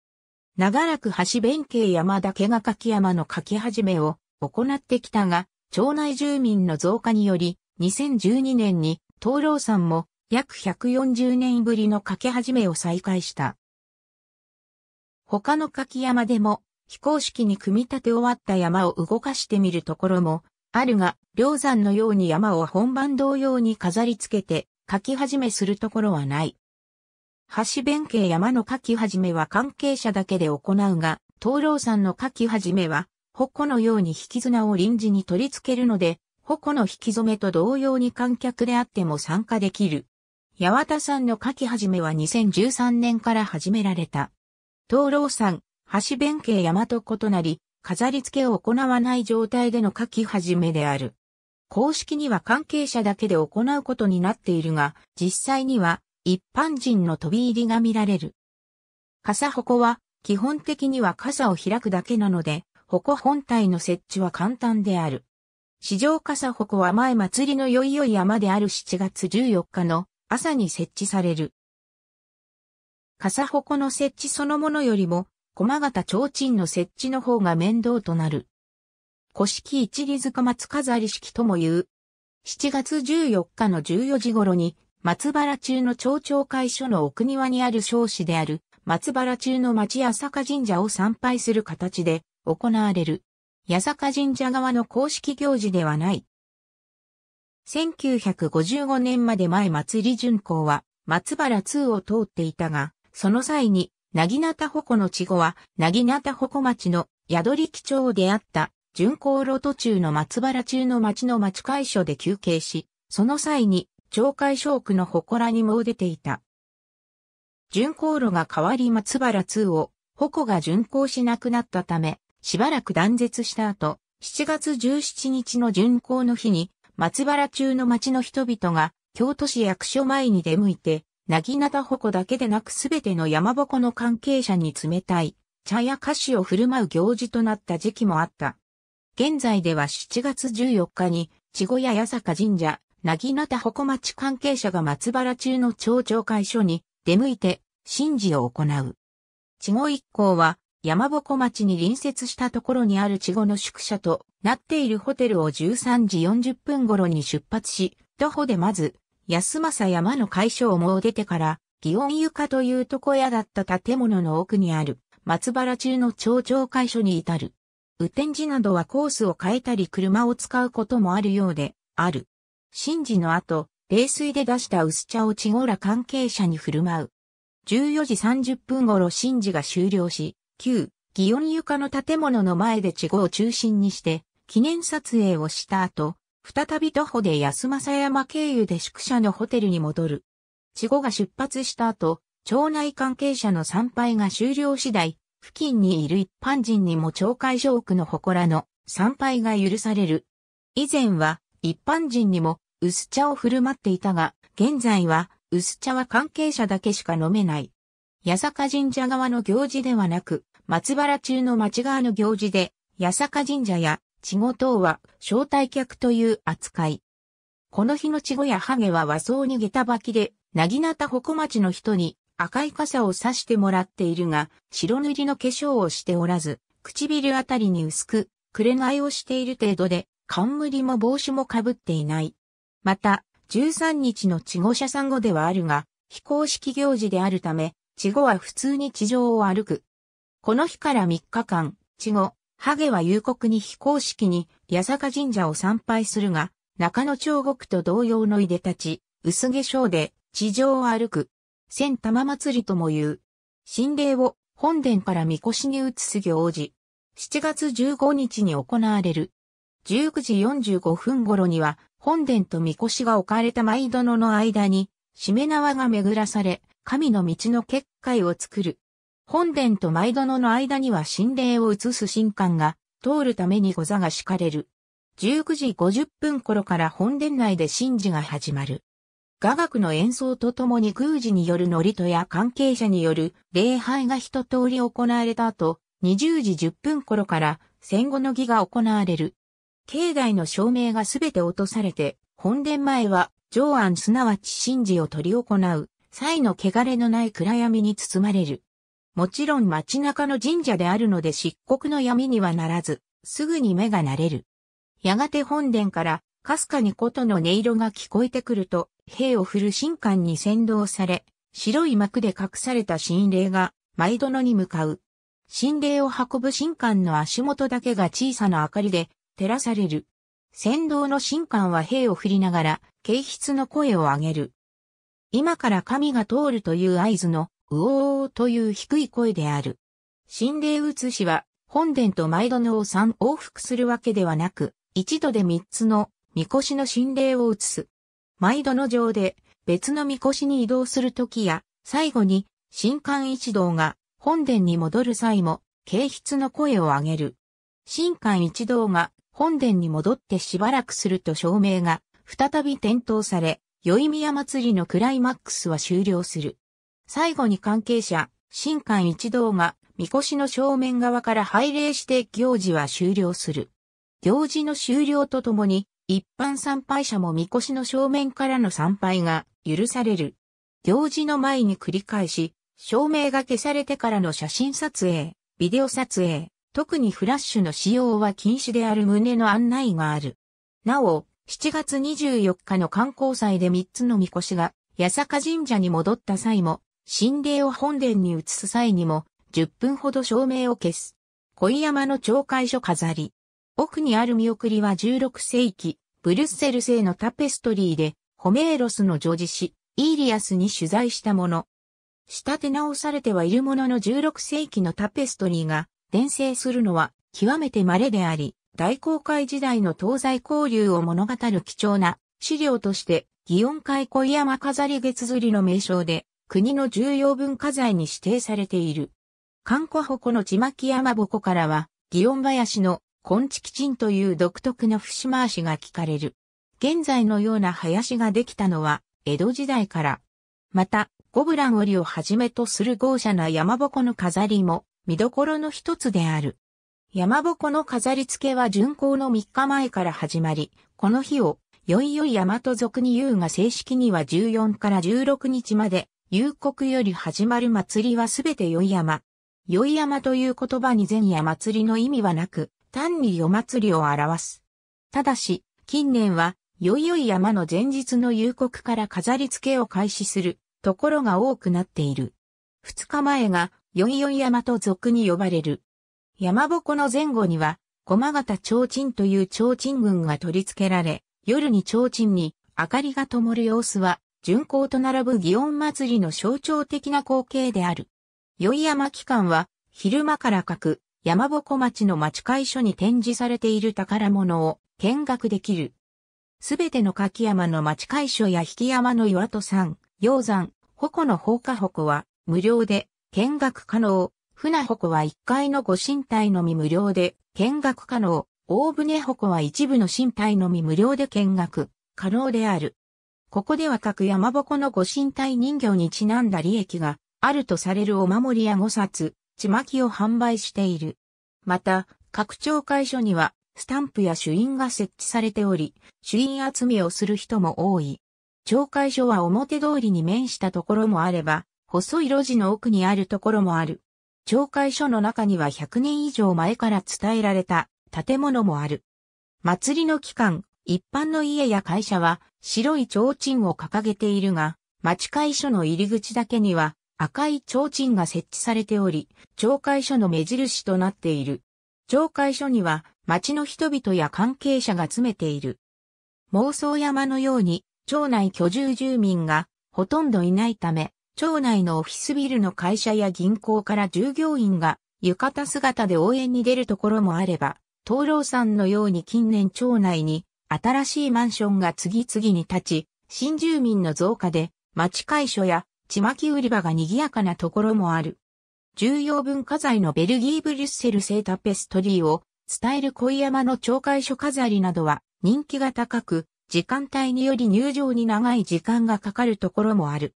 長らく橋弁慶山だけが柿山の書き始めを行ってきたが、町内住民の増加により、2012年に灯籠山も約140年ぶりの書き始めを再開した。他の柿山でも非公式に組み立て終わった山を動かしてみるところも、あるが、梁山のように山を本番同様に飾り付けて、書き始めするところはない。橋弁慶山の書き始めは関係者だけで行うが、灯籠山の書き始めは、矛のように引き綱を臨時に取り付けるので、矛の引き染めと同様に観客であっても参加できる。八幡山の書き始めは2013年から始められた。灯籠山、橋弁慶山と異なり、飾り付けを行わない状態での書き始めである。公式には関係者だけで行うことになっているが、実際には一般人の飛び入りが見られる。傘鉾は基本的には傘を開くだけなので、鉾本体の設置は簡単である。市場傘鉾は前祭りの良い良い山である7月14日の朝に設置される。傘鉾の設置そのものよりも駒形提灯の設置の方が面倒となる。古式一里塚松飾り式とも言う。7月14日の14時頃に、松原中の町長会所の奥庭にある少子である、松原中の町八坂神社を参拝する形で行われる。八坂神社側の公式行事ではない。1955年まで前祭り巡行は松原2を通っていたが、その際になぎなたほこの稚語は、なぎなたほこ町の宿り基調であった、巡航路途中の松原中の町の町会所で休憩し、その際に、町会所区の祠にも出ていた。巡航路が変わり松原2を、ほこが巡行しなくなったため、しばらく断絶した後、7月17日の巡行の日に、松原中の町の人々が、京都市役所前に出向いて、なぎなたほこだけでなくすべての山ぼこの関係者に冷たい、茶や菓子を振る舞う行事となった時期もあった。現在では7月14日に、千ごや八坂神社、なぎなたほこ町関係者が松原中の町長会所に出向いて、神事を行う。千ご一行は、山ぼこ町に隣接したところにあるちごの宿舎となっているホテルを13時40分頃に出発し、徒歩でまず安政山の解消もう出てから、祇園床という床屋だった建物の奥にある、松原中の町長会所に至る。雨天時などはコースを変えたり車を使うこともあるようで、ある。神事の後、冷水で出した薄茶を地ごら関係者に振る舞う。14時30分頃神事が終了し、旧、祇園床の建物の前で地ごを中心にして、記念撮影をした後、再び徒歩で安政山経由で宿舎のホテルに戻る。稚児が出発した後、町内関係者の参拝が終了次第、付近にいる一般人にも町会所奥の祠の参拝が許される。以前は一般人にも薄茶を振る舞っていたが、現在は薄茶は関係者だけしか飲めない。八坂神社側の行事ではなく、松原中の町側の行事で、八坂神社や稚語等は招待客という扱い。この日の稚語やハゲは和装に下駄履きで、なぎなた鉾町の人に赤い傘を差してもらっているが、白塗りの化粧をしておらず、唇あたりに薄く、くれいをしている程度で、冠も帽子もかぶっていない。また、13日の稚語者産後ではあるが、非公式行事であるため、稚語は普通に地上を歩く。この日から3日間、稚語、ハゲは夕刻に非公式に八坂神社を参拝するが、中野彫刻と同様のいでたち、薄化粧で地上を歩く、千玉祭りとも言う。神霊を本殿から神輿に移す行事。7月15日に行われる。19時45分頃には、本殿と神輿が置かれた舞殿の間に、しめ縄が巡らされ、神の道の結界を作る。本殿と毎殿の間には神霊を移す神官が通るために御座が敷かれる。19時50分頃から本殿内で神事が始まる。雅楽の演奏とともに宮司による祝詞や関係者による礼拝が一通り行われた後、20時10分頃から戦後の儀が行われる。境内の照明がすべて落とされて、本殿前は上安すなわち神事を取り行う、際の汚れのない暗闇に包まれる。もちろん街中の神社であるので漆黒の闇にはならず、すぐに目が慣れる。やがて本殿から、かすかに琴の音色が聞こえてくると、兵を振る神官に先導され、白い幕で隠された神霊が、舞殿に向かう。神霊を運ぶ神官の足元だけが小さな明かりで、照らされる。先導の神官は兵を振りながら、軽筆の声を上げる。今から神が通るという合図のうおーという低い声である。心霊写しは、本殿と毎度のを三往復するわけではなく、一度で3つの、みこしの心霊を写す。毎度の上で、別のみこしに移動するときや、最後に、新官一同が、本殿に戻る際も、軽筆の声を上げる。新官一同が、本殿に戻ってしばらくすると照明が、再び点灯され、宵宮祭りのクライマックスは終了する。最後に関係者、新官一同が、御輿の正面側から拝礼して行事は終了する。行事の終了とともに、一般参拝者も御輿の正面からの参拝が許される。行事の前に繰り返し、照明が消されてからの写真撮影、ビデオ撮影、特にフラッシュの使用は禁止である旨の案内がある。なお、7月24日の観光祭で3つの御輿が、八坂神社に戻った際も、神霊を本殿に移す際にも、10分ほど照明を消す。恋山の懲戒所飾り。奥にある見送りは16世紀、ブルッセル製のタペストリーで、ホメーロスの女児誌、イーリアスに取材したもの。仕立て直されてはいるものの16世紀のタペストリーが、伝生するのは、極めて稀であり、大航海時代の東西交流を物語る貴重な資料として、祇園海小山飾り月釣りの名称で国の重要文化財に指定されている。観光護の地巻山鉾からは、祇園林の根地鎮という独特の節回しが聞かれる。現在のような林ができたのは、江戸時代から。また、ゴブラン織をはじめとする豪奢な山鉾の飾りも、見どころの一つである。山鉾の飾り付けは巡行の3日前から始まり、この日を、よいよい大和族に言うが正式には14から16日まで夕刻より始まる祭りはすべて宵山。宵山という言葉に前夜祭りの意味はなく、単に夜祭りを表す。ただし、近年は、宵い山の前日の夕刻から飾り付けを開始するところが多くなっている。二日前が、宵い山と俗に呼ばれる。山鉾の前後には、駒形提灯という提灯群が取り付けられ、夜に提灯に明かりが灯る様子は、巡行と並ぶ祇園祭りの象徴的な光景である。宵山期間は、昼間から各山鉾町の町会所に展示されている宝物を見学できる。すべての柿山の町会所や引山の岩戸山、洋山、鉾の放火鉾は無料で見学可能。船鉾は1階のご神体のみ無料で見学可能。大船鉾は一部の神体のみ無料で見学可能である。ここでは各山鉾のご神体人形にちなんだ利益があるとされるお守りや五冊、ちまきを販売している。また、各町会所には、スタンプや朱印が設置されており、朱印集めをする人も多い。町会所は表通りに面したところもあれば、細い路地の奥にあるところもある。町会所の中には100年以上前から伝えられた建物もある。祭りの期間、一般の家や会社は白い提灯を掲げているが、町会所の入り口だけには赤い提灯が設置されており、町会所の目印となっている。町会所には町の人々や関係者が詰めている。妄想山のように町内居住住民がほとんどいないため、町内のオフィスビルの会社や銀行から従業員が浴衣姿で応援に出るところもあれば、灯籠さんのように近年町内に新しいマンションが次々に建ち、新住民の増加で、町会所や、ちまき売り場が賑やかなところもある。重要文化財のベルギー・ブリュッセル製タペストリーを伝える恋山の町会所飾りなどは人気が高く、時間帯により入場に長い時間がかかるところもある。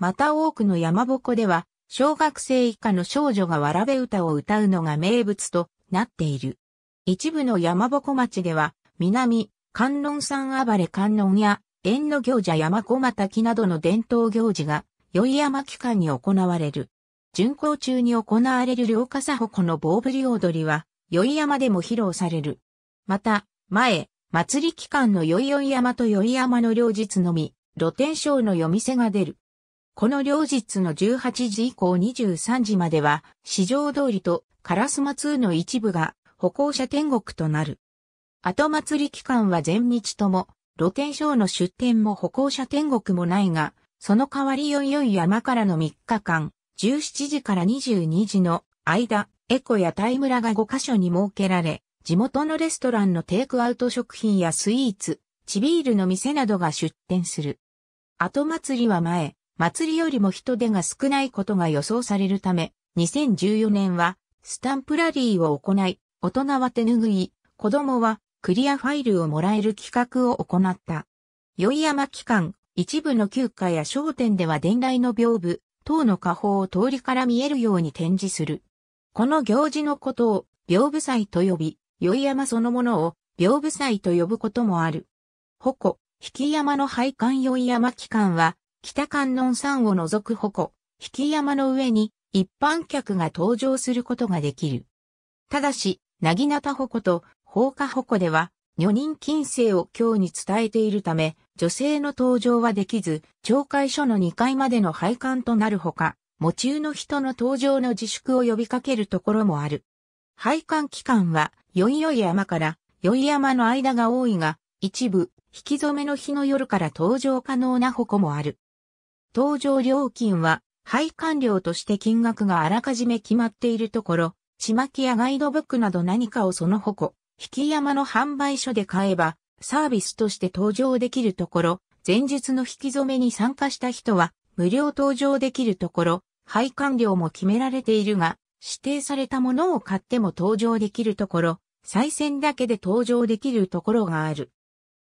また多くの山鉾では、小学生以下の少女がわらべ歌を歌うのが名物となっている。一部の山鉾町では、南、観音山暴れ観音や、縁の行者山小滝などの伝統行事が、宵山期間に行われる。巡行中に行われる両笠鉾の棒振り踊りは、宵山でも披露される。また、前、祭り期間の宵宵山と宵山の両日のみ、露天商の夜店が出る。この両日の18時以降23時までは、市場通りと烏松の一部が歩行者天国となる。後祭り期間は全日とも、露天商の出店も歩行者天国もないが、その代わりよいよい山からの3日間、17時から22時の間、エコやタイムラが5カ所に設けられ、地元のレストランのテイクアウト食品やスイーツ、チビールの店などが出店する。後祭りは前、祭りよりも人手が少ないことが予想されるため、2014年は、スタンプラリーを行い、大人は手ぬぐい、子供はクリアファイルをもらえる企画を行った。宵山機関、一部の休暇や商店では伝来の屏風、等の下方を通りから見えるように展示する。この行事のことを、屏風祭と呼び、宵山そのものを、屏風祭と呼ぶこともある。矛、引山の配管宵山機関は、北観音山を除く矛、引山の上に、一般客が登場することができる。ただし、なぎなたほと放火矛では、女人禁制を今日に伝えているため、女性の登場はできず、懲戒所の2階までの配管となるほか、喪中の人の登場の自粛を呼びかけるところもある。配管期間は、よいよい山からよい山の間が多いが、一部、引き染めの日の夜から登場可能な矛もある。登場料金は、配管料として金額があらかじめ決まっているところ、ちまきやガイドブックなど何かをその矛、引山の販売所で買えば、サービスとして登場できるところ、前述の引き染めに参加した人は、無料登場できるところ、配管料も決められているが、指定されたものを買っても登場できるところ、再選だけで登場できるところがある。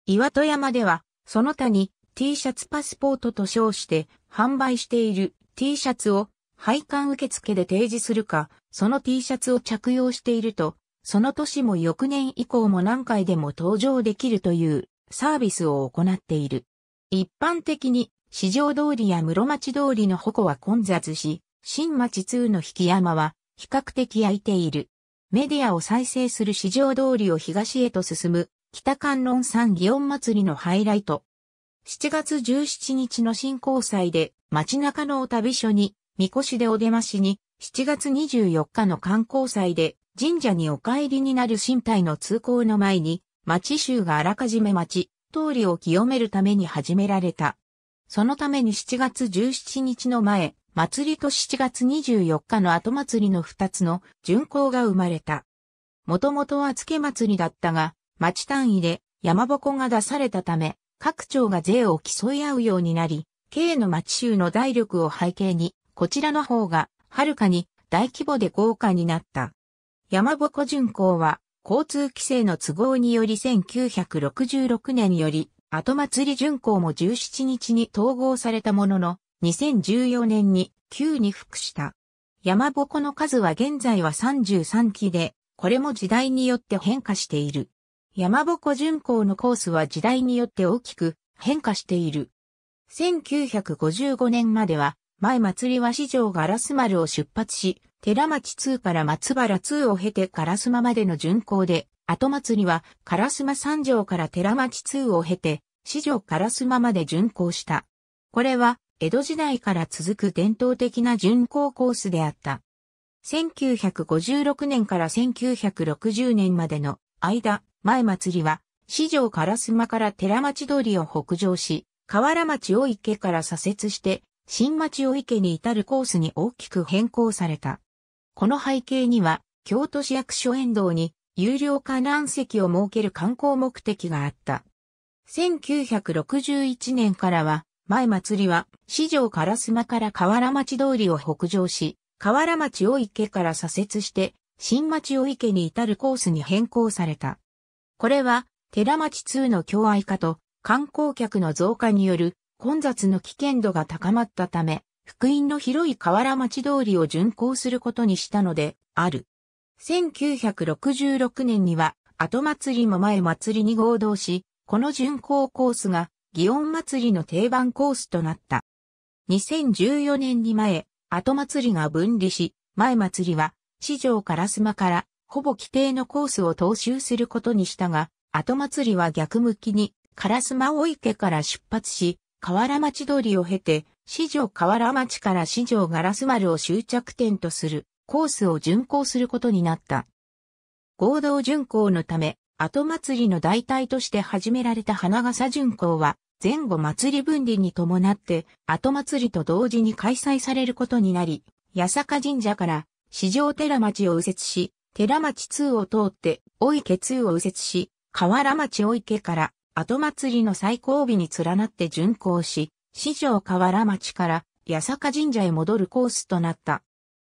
岩戸山では、その他に T シャツパスポートと称して販売している T シャツを配管受付で提示するか、その T シャツを着用しているとその年も翌年以降も何回でも登場できるというサービスを行っている。一般的に市場通りや室町通りの矛は混雑し、新町2の引山は比較的空いている。メディアを再生する市場通りを東へと進む北観音山祇園祭りのハイライト。7月17日の新興祭で街中のお旅所に、みこしでお出ましに、7月24日の観光祭で神社にお帰りになる神体の通行の前に、町衆があらかじめ町、通りを清めるために始められた。そのために7月17日の前、祭りと7月24日の後祭りの2つの巡行が生まれた。もともとは付け祭りだったが、町単位で山鉾が出されたため、各町が税を競い合うようになり、K の町衆の財力を背景に、こちらの方が、はるかに大規模で豪華になった。山鉾巡行は、交通規制の都合により1966年より、後祭り巡行も17日に統合されたものの、2014年に旧に復した。山鉾の数は現在は33基で、これも時代によって変化している。山鉾巡行のコースは時代によって大きく変化している。1955年までは、前祭りは市場ガラス丸を出発し、寺町2から松原2を経て烏丸までの巡行で、後祭りは烏丸三条から寺町2を経て、四条烏丸まで巡行した。これは、江戸時代から続く伝統的な巡行コースであった。1956年から1960年までの間、前祭りは、四条烏丸から寺町通りを北上し、河原町を池から左折して、新町を池に至るコースに大きく変更された。この背景には、京都市役所沿道に有料観覧席を設ける観光目的があった。1961年からは、前祭りは、市場烏丸から河原町通りを北上し、河原町を池から左折して、新町を池に至るコースに変更された。これは、寺町2の共愛化と、観光客の増加による混雑の危険度が高まったため、福音の広い河原町通りを巡行することにしたので、ある。1966年には、後祭りも前祭りに合同し、この巡行コースが、祇園祭りの定番コースとなった。2014年に前、後祭りが分離し、前祭りは、市場烏マから、ほぼ規定のコースを踏襲することにしたが、後祭りは逆向きに、烏マ大池から出発し、河原町通りを経て、四条河原町から四条ガラス丸を終着点とするコースを巡行することになった。合同巡行のため、後祭りの代替として始められた花笠巡行は、前後祭り分離に伴って、後祭りと同時に開催されることになり、八坂神社から、四条寺町を右折し、寺町2を通って、お池2を右折し、河原町お池から、後祭りの最後尾に連なって巡行し、四条河原町から八坂神社へ戻るコースとなった。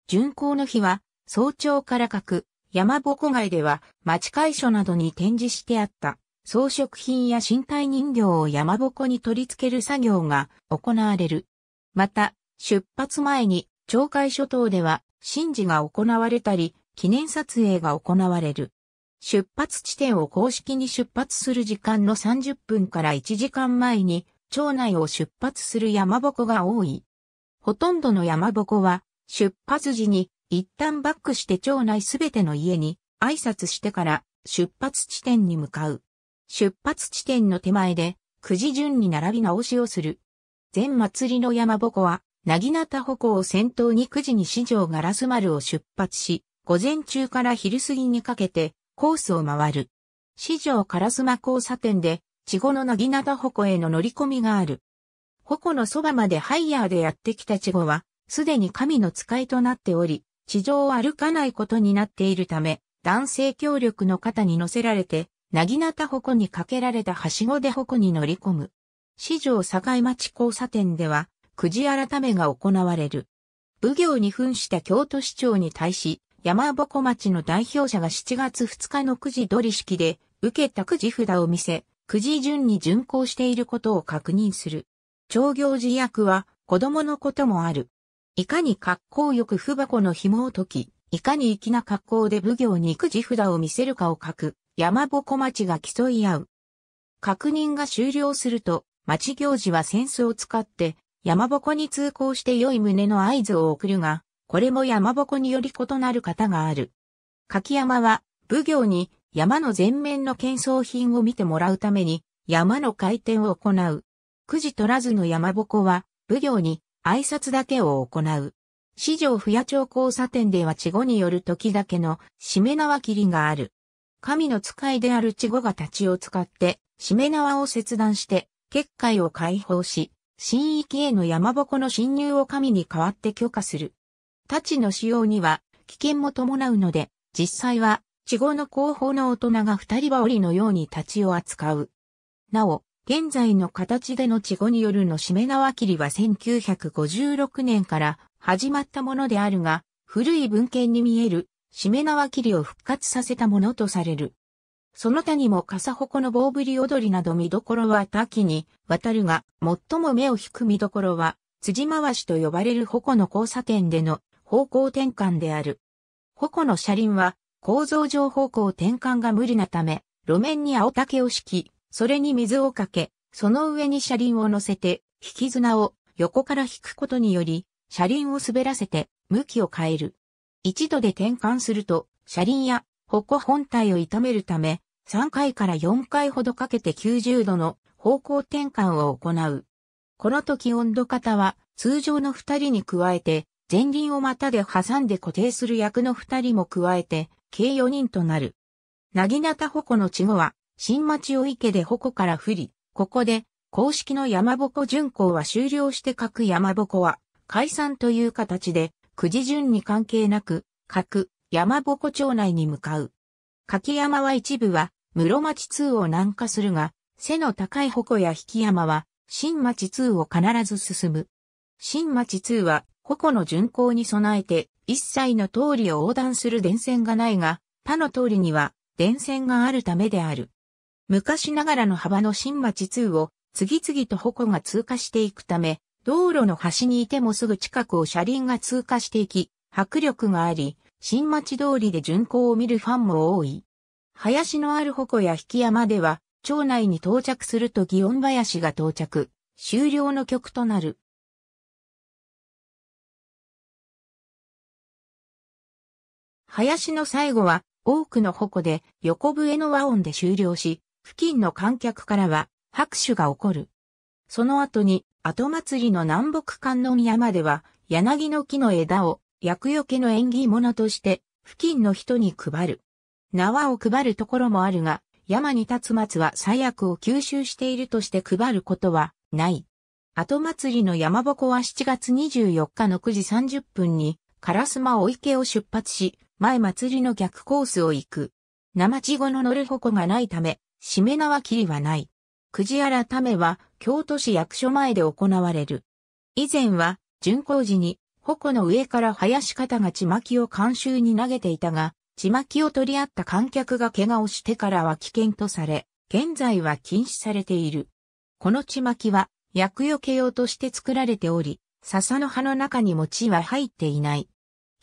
巡行の日は、早朝から各、山鉾街では、町会所などに展示してあった、装飾品や身体人形を山鉾に取り付ける作業が行われる。また、出発前に、町会諸島では、神事が行われたり、記念撮影が行われる。出発地点を公式に出発する時間の30分から1時間前に、町内を出発する山鉾が多い。ほとんどの山鉾は、出発時に一旦バックして町内すべての家に挨拶してから出発地点に向かう。出発地点の手前で、くじ順に並び直しをする。全祭りの山鉾は、なぎなた鉾を先頭に9時に市場ガラス丸を出発し、午前中から昼過ぎにかけてコースを回る。市場ス丸交差点で地後のなぎなた鉾への乗り込みがある。鉾のそばまでハイヤーでやってきた地後は、すでに神の使いとなっており、地上を歩かないことになっているため、男性協力の肩に乗せられて、なぎなた鉾にかけられたはしごで鉾に乗り込む。市場境町交差点では、くじ改めが行われる。武行に奮した京都市長に対し、山鉾町の代表者が7月2日のくじ取り式で、受けたくじ札を見せ、9時順に巡行していることを確認する。長行寺役は子供のこともある。いかに格好よく不箱の紐を解き、いかに粋な格好で奉行にくじ札を見せるかを書く、山鉾町が競い合う。確認が終了すると、町行事は扇子を使って、山鉾に通行して良い旨の合図を送るが、これも山鉾により異なる方がある。柿山は、奉行に山の全面の建造品を見てもらうために、山の回転を行う。くじ取らずの山鉾は、奉行に挨拶だけを行う。四条府夜町交差点では稚語による時だけのしめ縄切りがある。神の使いである稚語が太刀を使って、しめ縄を切断して、結界を解放し、新域への山鉾の侵入を神に代わって許可する。太刀の使用には危険も伴うので、実際は稚語の後方の大人が二人羽織のように立ちを扱う。なお、現在の形での稚語によるのしめ縄切りは1956年から始まったものであるが、古い文献に見えるしめ縄切りを復活させたものとされる。その他にも笠鉾の棒振り踊りなど見どころは多岐に渡るが、最も目を引く見どころは、辻回しと呼ばれる鉾の交差点での方向転換である。鉾の車輪は構造上方向転換が無理なため、路面に青竹を敷き、それに水をかけ、その上に車輪を乗せて、引き綱を横から引くことにより、車輪を滑らせて、向きを変える。一度で転換すると、車輪や、歩行本体を痛めるため、3回から4回ほどかけて90度の方向転換を行う。この時温度型は、通常の2人に加えて、前輪を股で挟んで固定する役の2人も加えて、計4人となる。なぎなた鉾の稚児は、新町を池で鉾から降り、ここで、公式の山鉾巡行は終了して各山鉾は、解散という形で、くじ順に関係なく、各山鉾町内に向かう。柿山は一部は、室町通を南下するが、背の高い鉾や引山は、新町通を必ず進む。新町通は、鉾の巡行に備えて、一切の通りを横断する電線がないが、他の通りには電線があるためである。昔ながらの幅の新町2を次々と矛が通過していくため、道路の端にいてもすぐ近くを車輪が通過していき、迫力があり、新町通りで巡行を見るファンも多い。林のある矛や引山では、町内に到着すると祇園林が到着、終了の曲となる。林の最後は多くの矛で横笛の和音で終了し、付近の観客からは拍手が起こる。その後に後祭りの南北観音山では柳の木の枝を厄除けの縁起物として付近の人に配る。縄を配るところもあるが、山に立つ松は最悪を吸収しているとして配ることはない。後祭りの山鉾は7月24日の9時30分に、烏丸お池を出発し、前祭りの逆コースを行く。生地後の乗る矛がないため、しめ縄切りはない。くじ改めは、京都市役所前で行われる。以前は、巡行時に、矛の上から林方がちまきを監修に投げていたが、ちまきを取り合った観客が怪我をしてからは危険とされ、現在は禁止されている。このちまきは、薬除け用として作られており、笹の葉の中に餅は入っていない。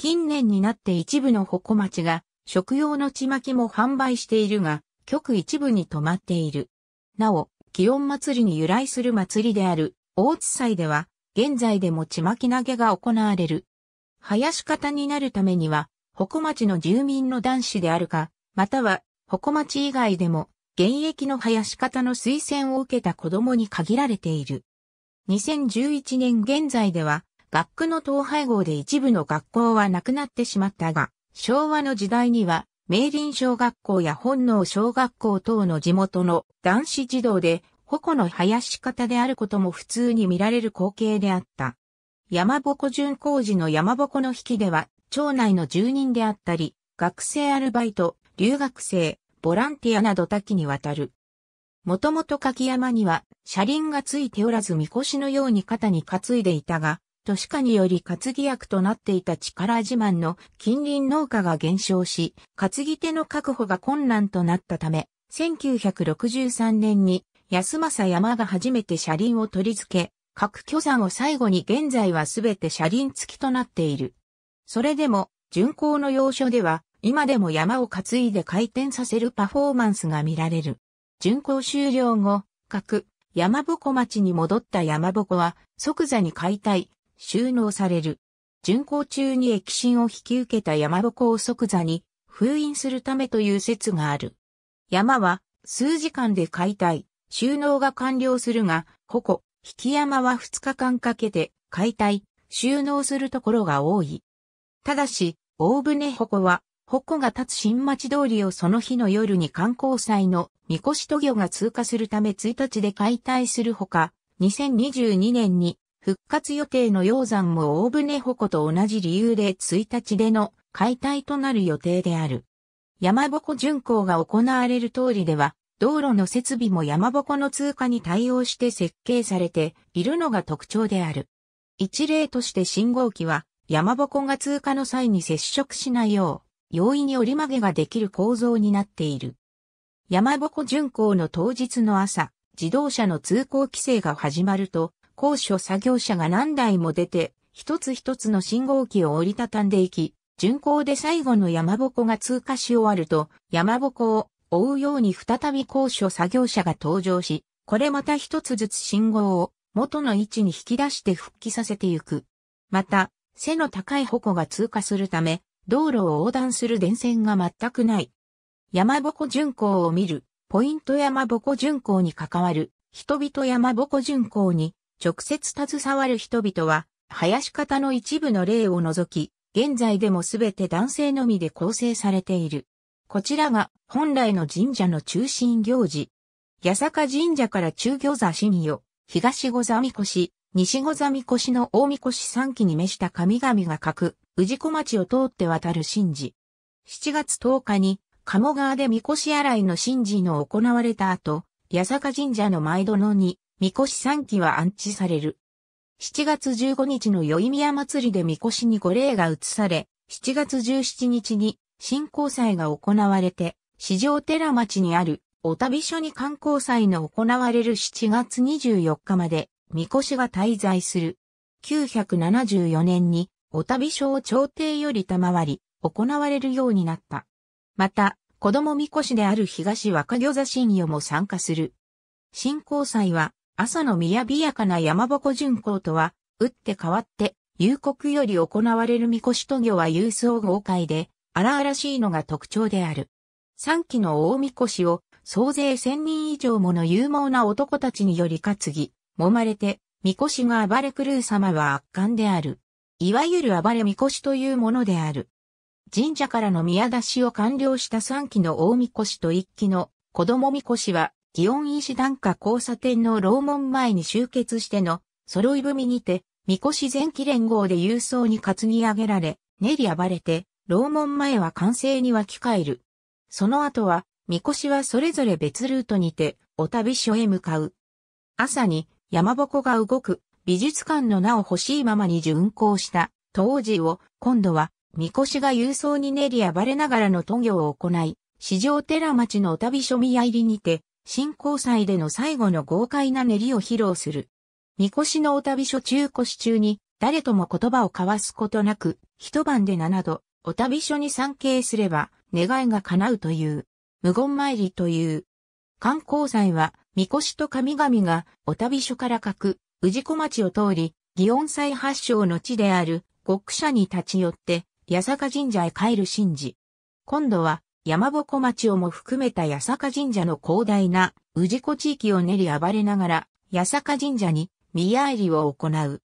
近年になって一部の鉾町が食用のちまきも販売しているが、極一部に止まっている。なお、祇園祭りに由来する祭りである大津祭では、現在でもちまき投げが行われる。林方になるためには、鉾町の住民の男子であるか、または、鉾町以外でも、現役の林方の推薦を受けた子供に限られている。2011年現在では、学区の統廃合で一部の学校はなくなってしまったが、昭和の時代には、明林小学校や本能小学校等の地元の男子児童で、矛の生やし方であることも普通に見られる光景であった。山鉾巡工時の山鉾の引きでは、町内の住人であったり、学生アルバイト、留学生、ボランティアなど多岐にわたる。もともと柿山には車輪がついておらずみこしのように肩に担いでいたが、都市化により担ぎ役となっていた力自慢の近隣農家が減少し、担ぎ手の確保が困難となったため、1963年に安政山が初めて車輪を取り付け、各巨山を最後に現在はすべて車輪付きとなっている。それでも、巡行の要所では、今でも山を担いで回転させるパフォーマンスが見られる。巡行終了後、各山鉾町に戻った山鉾は即座に解体、収納される。巡行中に液心を引き受けた山鉾を即座に封印するためという説がある。山は数時間で解体、収納が完了するが、こ、引き山は2日間かけて解体、収納するところが多い。ただし、大船鉾は、鉾が立つ新町通りをその日の夜に観光祭の三越渡御が通過するため1日で解体するほか、2022年に復活予定の溶山も大船鉾と同じ理由で1日での解体となる予定である。山鉾巡行が行われる通りでは、道路の設備も山鉾の通過に対応して設計されているのが特徴である。一例として信号機は、山鉾が通過の際に接触しないよう、容易に折り曲げができる構造になっている。山鉾巡行の当日の朝、自動車の通行規制が始まると、高所作業車が何台も出て、一つ一つの信号機を折りたたんでいき、巡航で最後の山鉾が通過し終わると、山鉾を追うように再び高所作業車が登場し、これまた一つずつ信号を元の位置に引き出して復帰させてゆく。また、背の高い矛が通過するため、道路を横断する電線が全くない。山鉾巡行を見る、ポイント山鉾巡行に関わる、人々山鉾巡行に直接携わる人々は、林方の一部の例を除き、現在でもすべて男性のみで構成されている。こちらが本来の神社の中心行事。八坂神社から中行座神よ、東御座御輿、西御座御輿の大御輿三期に召した神々が書く、宇治小町を通って渡る神事。7月10日に、鴨川で御輿洗いの神事の行われた後、八坂神社の毎度のに、みこし3基は安置される。7月15日の宵宮祭りでみこしに御霊が移され、7月17日に新興祭が行われて、市場寺町にあるお旅所に観光祭の行われる7月24日まで、みこしが滞在する。974年にお旅所を朝廷より賜り、行われるようになった。また、子供みこしである東若魚座信与も参加する。新興祭は朝の雅やかな山鉾巡行とは、打って変わって、夕刻より行われるみこしと魚は郵送豪快で、荒々しいのが特徴である。三期の大みこしを、総勢千人以上もの勇猛な男たちにより担ぎ、揉まれて、みこしが暴れ狂う様は圧巻である。いわゆる暴れみこしというものである。神社からの宮出しを完了した三期の大みこしと一期の子供みこしは祇園石段下交差点の楼門前に集結しての、揃い踏みにて、三越前期連合で郵送に担ぎ上げられ、練り暴れて、楼門前は完成に湧き返る。その後は、三越はそれぞれ別ルートにて、お旅所へ向かう。朝に、山鉾が動く、美術館の名を欲しいままに巡行した、当時を、今度は、三越が郵送に練り暴れながらの登行を行い、市場寺町のお旅所見入りにて、新交際での最後の豪快な練りを披露する。三越のお旅所中腰中に、誰とも言葉を交わすことなく、一晩で7度、お旅所に参詣すれば、願いが叶うという、無言参りという。観光祭は、三越と神々が、お旅所から書各、氏子町を通り、祇園祭発祥の地である、極舎に立ち寄って、八坂神社へ帰る神事。今度は、山鉾町をも含めた八坂神社の広大な氏子地域を練り暴れながら、八坂神社に宮入りを行う。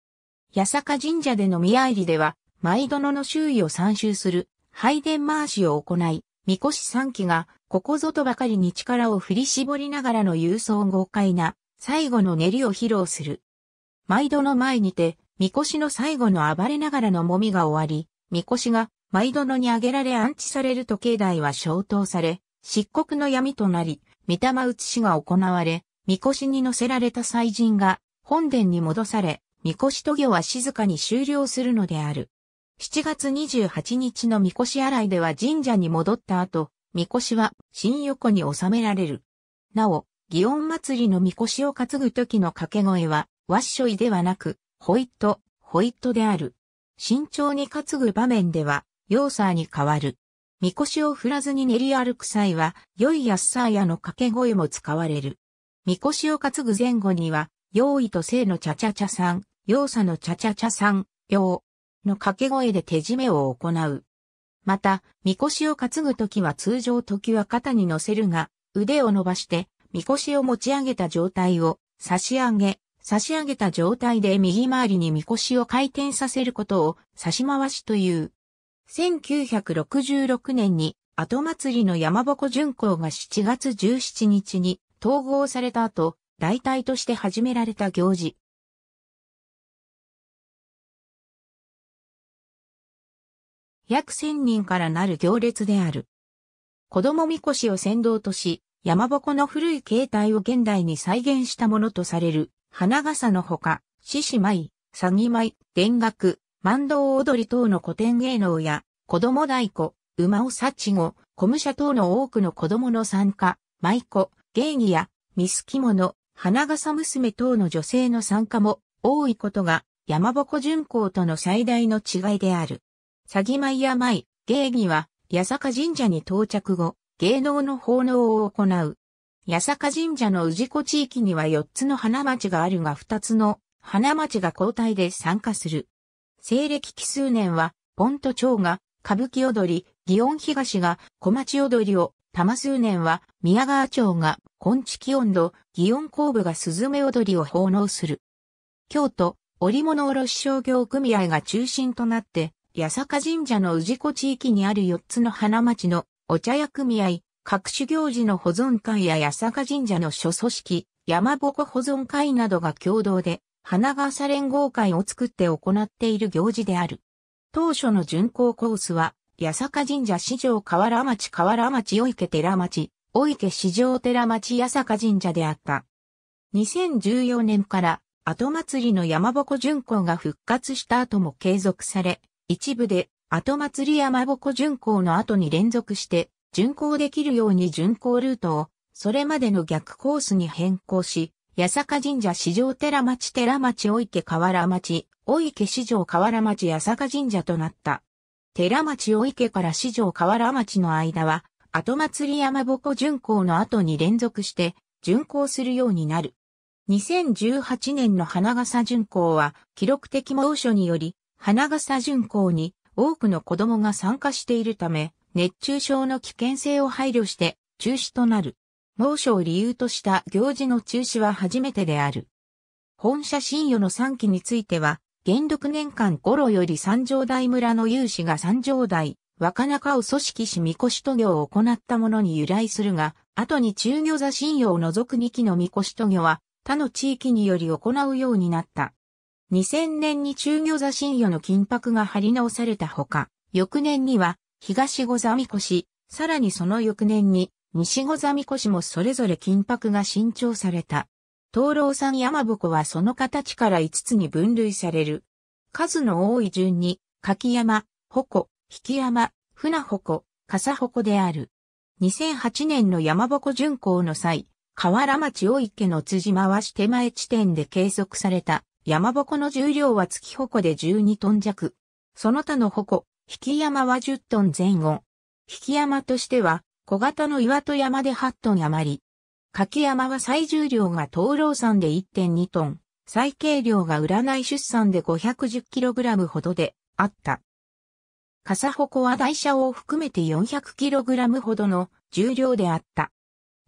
八坂神社での宮入りでは、毎殿の周囲を参集する拝殿回しを行い、神輿三期がここぞとばかりに力を振り絞りながらの郵送豪快な最後の練りを披露する。毎度の前にて、神輿の最後の暴れながらのもみが終わり、神輿が毎度のに挙げられ安置される時計台は消灯され、漆黒の闇となり、御霊写しが行われ、神輿に乗せられた祭神が本殿に戻され、神輿渡御は静かに終了するのである。7月28日の神輿洗いでは神社に戻った後、神輿は新横に収められる。なお、祇園祭りの神輿を担ぐ時の掛け声は、わっしょいではなく、ほいっと、ほいっとである。慎重に担ぐ場面では、ヨーサーに変わる。みこしを振らずに練り歩く際は、良い安さやの掛け声も使われる。みこしを担ぐ前後には、用意と性のチャチャチャさん、要さのチャチャチャさん、用の掛け声で手締めを行う。また、みこしを担ぐときは通常時は肩に乗せるが、腕を伸ばして、みこしを持ち上げた状態を差し上げ、差し上げた状態で右回りにみこしを回転させることを差し回しという。1966年に後祭りの山鉾巡行が7月17日に統合された後、代替として始められた行事。約千人からなる行列である。子供みこしを先導とし、山鉾の古い形態を現代に再現したものとされる、花笠のほか、獅子舞、詐欺舞、田楽、万道踊り等の古典芸能や、子供太鼓、馬を幸子、小武者等の多くの子供の参加、舞妓、芸妓や、ミス着物、花笠娘等の女性の参加も多いことが、山鉾巡行との最大の違いである。詐欺舞や舞、芸妓は、八坂神社に到着後、芸能の奉納を行う。八坂神社の氏子地域には4つの花町があるが2つの花町が交代で参加する。西暦奇数年は、ポント町が歌舞伎踊り、祇園東が小町踊りを、玉数年は宮川町が根地温度、祇園工部がスズメ踊りを奉納する。京都、織物卸商業組合が中心となって、八坂神社の氏子地域にある4つの花町のお茶屋組合、各種行事の保存会や八坂神社の諸組織、山鉾保存会などが共同で花笠連合会を作って行っている行事である。当初の巡行コースは、八坂神社市場河原町河原町お池寺町、お池市場寺町八坂神社であった。2014年から後祭りの山鉾巡行が復活した後も継続され、一部で後祭り山鉾巡行の後に連続して巡行できるように巡行ルートをそれまでの逆コースに変更し、八坂神社市場寺町寺町お池河原町、お池市場河原町八坂神社となった。寺町お池から市場河原町の間は、後祭り山鉾巡行の後に連続して巡行するようになる。2018年の花笠巡行は記録的猛暑により、花笠巡行に多くの子供が参加しているため、熱中症の危険性を配慮して中止となる。猛暑を理由とした行事の中止は初めてである。本社新与の3期については、元禄年間頃より三条大村の有志が三条大、若中を組織し御こ渡業を行ったものに由来するが、後に中魚座新与を除く2期の御こ渡業は、他の地域により行うようになった。2000年に中魚座新与の金箔が張り直されたほか、翌年には東御座御こさらにその翌年に西御座みこしもそれぞれ金箔が新調された。灯籠山山鉾はその形から5つに分類される。数の多い順に、柿山、鉾、引山、船鉾、笠鉾である。2008年の山鉾巡行の際、河原町大池の辻回し手前地点で計測された山鉾の重量は月鉾で12トン弱。その他の鉾、引山は10トン前後。引山としては、小型の岩戸山で8トン余り。柿山は最重量が灯籠山で1.2トン、最軽量が占い出産で 510kg ほどであった。笠鉾は台車を含めて 400kg ほどの重量であった。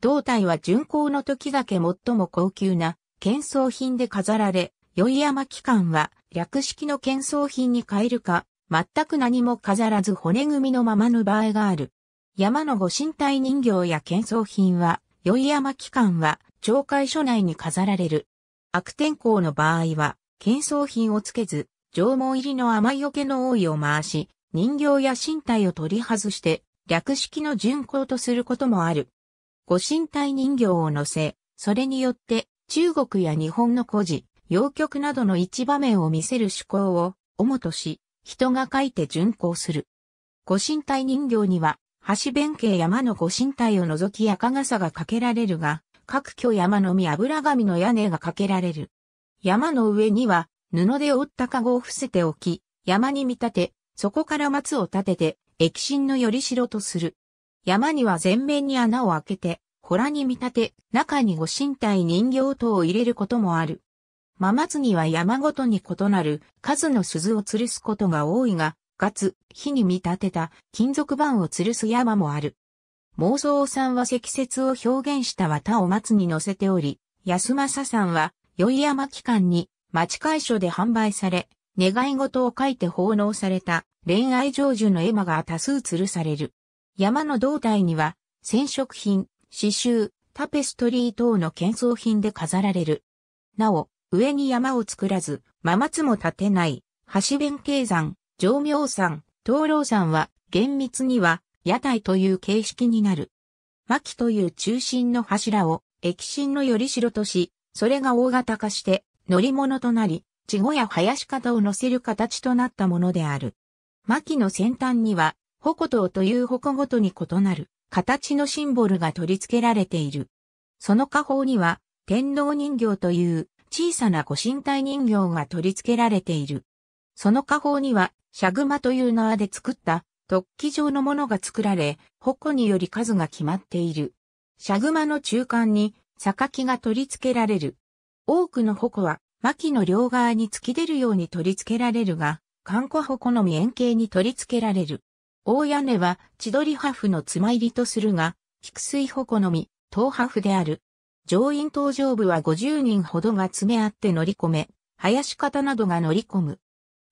胴体は巡行の時だけ最も高級な喧装品で飾られ、宵山機関は略式の喧装品に変えるか、全く何も飾らず骨組みのままの場合がある。山のご神体人形や献装品は、宵山期間は、町会所内に飾られる。悪天候の場合は、献装品をつけず、縄文入りの雨よけの多いを回し、人形や身体を取り外して、略式の巡行とすることもある。ご神体人形を乗せ、それによって、中国や日本の古事、洋曲などの一場面を見せる趣向を、主とし、人が書いて巡行する。ご神体人形には、橋弁慶山のご神体を除き赤傘がかけられるが、各居山のみ油紙の屋根がかけられる。山の上には布で折った籠を伏せておき、山に見立て、そこから松を立てて、液心のよりしろとする。山には全面に穴を開けて、洞に見立て、中にご神体人形等を入れることもある。真松には山ごとに異なる数の鈴を吊るすことが多いが、つ火に見立てた金属板を吊るす山もある。妄想さんは積雪を表現した綿を松に乗せており、安正さんは、宵山期間に町会所で販売され、願い事を書いて奉納された恋愛成就の絵馬が多数吊るされる。山の胴体には、染色品、刺繍、タペストリー等の建造品で飾られる。なお、上に山を作らず、真松も建てない、橋弁計山、上妙山、灯籠山は厳密には屋台という形式になる。薪という中心の柱を液心のより白とし、それが大型化して乗り物となり、稚語や林方を乗せる形となったものである。薪の先端には、矛刀という矛ごとに異なる形のシンボルが取り付けられている。その下方には、天皇人形という小さな御神体人形が取り付けられている。その下方にはシャグマという名で作った突起状のものが作られ、矛により数が決まっている。シャグマの中間に榊が取り付けられる。多くの矛は薪の両側に突き出るように取り付けられるが、観光矛のみ円形に取り付けられる。大屋根は千鳥ハフのつま入りとするが、菊水矛のみ、東ハフである。上院登場部は50人ほどが詰め合って乗り込め、林方などが乗り込む。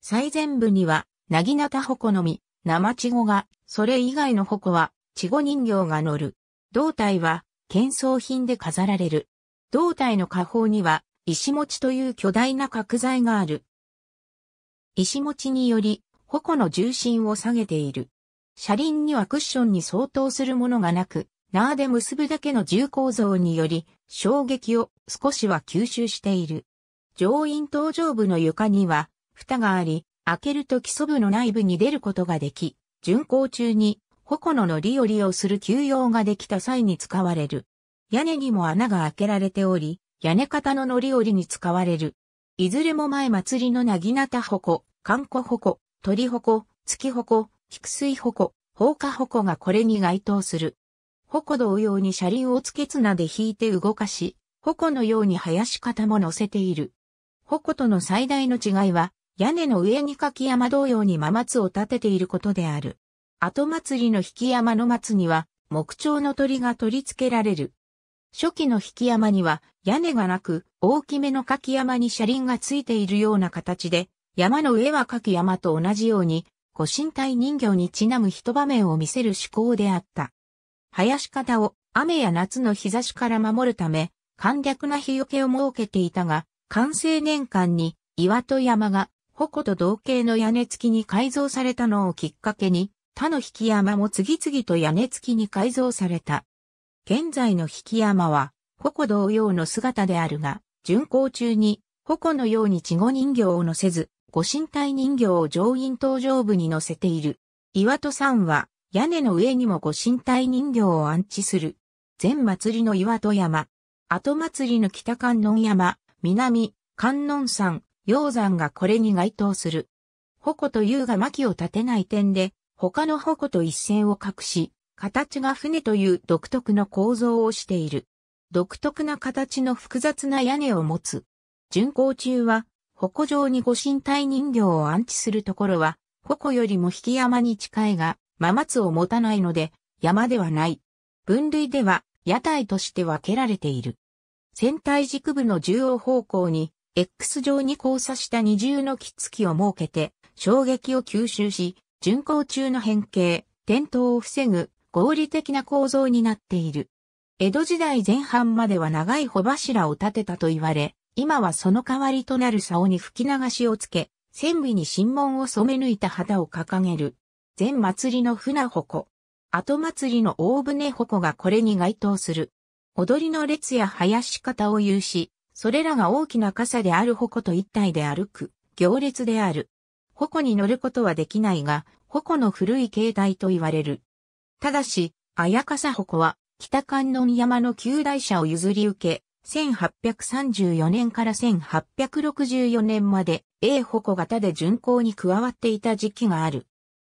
最前部にはなぎなた矛のみ、生稚語が、それ以外の矛は、稚語人形が乗る。胴体は、喧騒品で飾られる。胴体の下方には、石持ちという巨大な角材がある。石持ちにより、矛の重心を下げている。車輪にはクッションに相当するものがなく、縄で結ぶだけの重構造により、衝撃を少しは吸収している。上院登場部の床には、蓋があり、開けると基礎部の内部に出ることができ、巡行中に、矛の乗り降りをする休養ができた際に使われる。屋根にも穴が開けられており、屋根型の乗り降りに使われる。いずれも前祭りのなぎなた矛、観光矛、鳥矛、月矛、菊水矛、放火矛がこれに該当する。矛同様に車輪をつけ綱で引いて動かし、矛のように林方も乗せている。矛との最大の違いは、屋根の上に柿山同様に真松を立てていることである。後祭りの引山の松には、木彫の鳥が取り付けられる。初期の引山には、屋根がなく、大きめの柿山に車輪がついているような形で、山の上は柿山と同じように、ご神体人形にちなむ一場面を見せる趣向であった。林方を雨や夏の日差しから守るため、簡略な日よけを設けていたが、完成年間に岩と山が矛と同型の屋根付きに改造されたのをきっかけに、他の引山も次々と屋根付きに改造された。現在の引山は、矛同様の姿であるが、巡行中に、矛のように稚語人形を乗せず、ご神体人形を上院登場部に乗せている。岩戸さんは、屋根の上にもご神体人形を安置する。全祭りの岩戸山、後祭りの北観音山、南、観音山、鷹山がこれに該当する。矛と優が巻を立てない点で、他の矛と一線を隠し、形が船という独特の構造をしている。独特な形の複雑な屋根を持つ。巡行中は、矛上に御神体人形を安置するところは、矛よりも引き山に近いが、ま松を持たないので、山ではない。分類では、屋台として分けられている。船体軸部の中央方向に、X 上に交差した二重の木付きを設けて、衝撃を吸収し、巡航中の変形、転倒を防ぐ合理的な構造になっている。江戸時代前半までは長い帆柱を立てたと言われ、今はその代わりとなる竿に吹き流しをつけ、線尾に新聞を染め抜いた旗を掲げる。前祭りの船鉾。後祭りの大船鉾がこれに該当する。踊りの列や林方を有し、それらが大きな傘である矛と一体で歩く、行列である。矛に乗ることはできないが、矛の古い形態と言われる。ただし、綾笠矛は、北観音山の旧大社を譲り受け、1834年から1864年まで、A 矛型で巡行に加わっていた時期がある。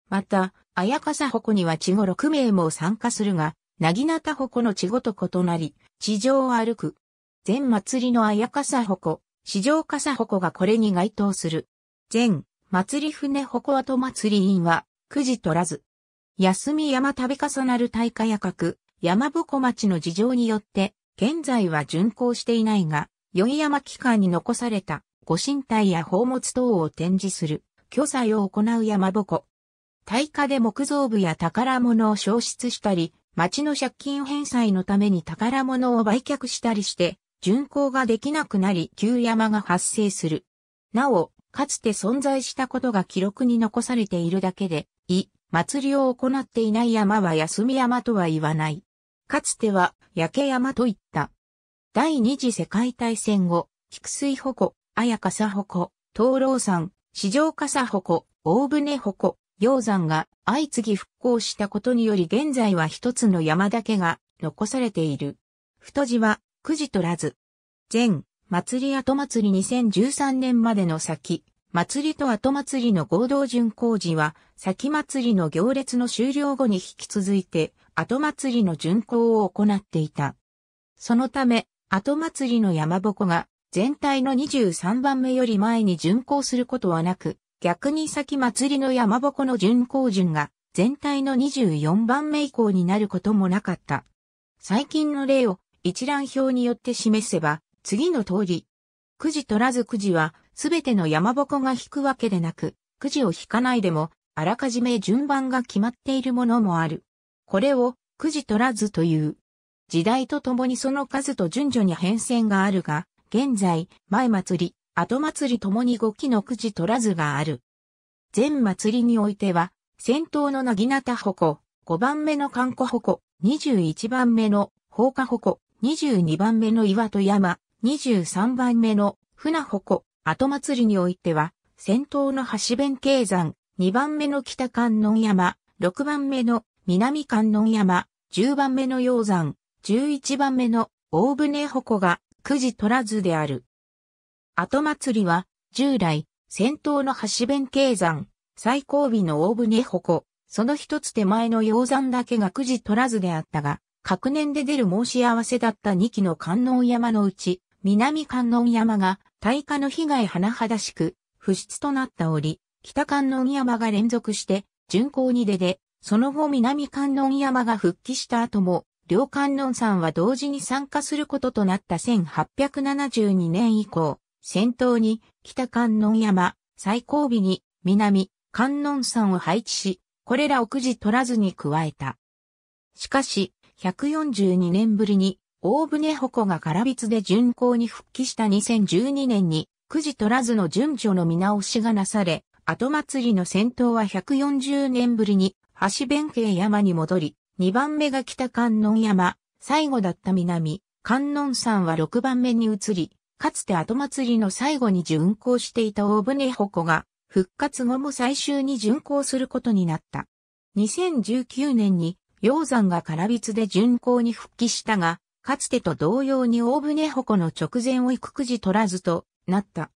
また、綾笠矛には地語6名も参加するが、なぎなた矛の稚語と異なり、地上を歩く、全祭りの綾笠鉾、市場笠鉾がこれに該当する。全祭り船鉾跡祭り員は、くじ取らず。休み山度重なる大火や角、山鉾町の事情によって、現在は巡行していないが、宵山期間に残された、ご神体や宝物等を展示する、巨祭を行う山鉾。大火で木造部や宝物を消失したり、町の借金返済のために宝物を売却したりして、巡行ができなくなり旧山が発生する。なお、かつて存在したことが記録に残されているだけで、い、祭りを行っていない山は休み山とは言わない。かつては、焼け山と言った。第二次世界大戦後、菊水保護、綾笠保護、灯籠山、四条笠保護、大船保護、鷹山が相次ぎ復興したことにより現在は一つの山だけが残されている。太字はくじ取らず。前、祭り後祭り2013年までの先、祭りと後祭りの合同巡行時は、先祭りの行列の終了後に引き続いて、後祭りの巡行を行っていた。そのため、後祭りの山こが、全体の23番目より前に巡行することはなく、逆に先祭りの山この巡行順が、全体の24番目以降になることもなかった。最近の例を一覧表によって示せば、次の通り。くじ取らずくじは、すべての山ぼこが引くわけでなく、くじを引かないでも、あらかじめ順番が決まっているものもある。これを、くじ取らずという。時代とともにその数と順序に変遷があるが、現在、前祭り、後祭りともに5期のくじ取らずがある。前祭りにおいては、先頭のなぎなたほこ、5番目のかんこほこ、21番目の放火ほこ、22番目の岩戸山、23番目の船鉾、後祭りにおいては、先頭の橋弁慶山、2番目の北観音山、6番目の南観音山、10番目の鷹山、11番目の大船鉾がくじ取らずである。後祭りは、従来、先頭の橋弁慶山、最後尾の大船鉾、その一つ手前の鷹山だけがくじ取らずであったが、各年で出る申し合わせだった2基の観音山のうち、南観音山が、大火の被害甚だしく、不出となった折、北観音山が連続して、巡行に出で、その後南観音山が復帰した後も、両観音山は同時に参加することとなった1872年以降、先頭に北観音山、最後尾に南観音山を配置し、これらをくじ取らずに加えた。しかし、142年ぶりに、大船鉾が唐筆で巡行に復帰した2012年に、くじ取らずの順序の見直しがなされ、後祭りの先頭は140年ぶりに、橋弁慶山に戻り、2番目が北観音山、最後だった南、観音山は6番目に移り、かつて後祭りの最後に巡行していた大船鉾が、復活後も最終に巡行することになった。2019年に鷹山が唐筆で巡行に復帰したが、かつてと同様に大船鉾の直前を行くくじ取らずとなった。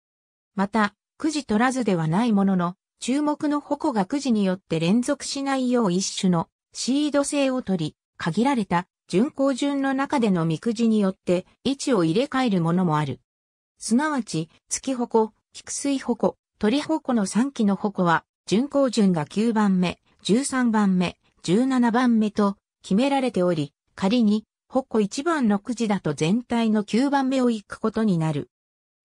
また、くじ取らずではないものの、注目の矛がくじによって連続しないよう一種のシード性を取り、限られた巡行順の中でのみくじによって位置を入れ替えるものもある。すなわち、月矛、菊水矛、鳥矛の3期の矛は、巡行順が9番目、13番目、17番目と決められており、仮に、ホッコ1番のくじだと全体の9番目を行くことになる。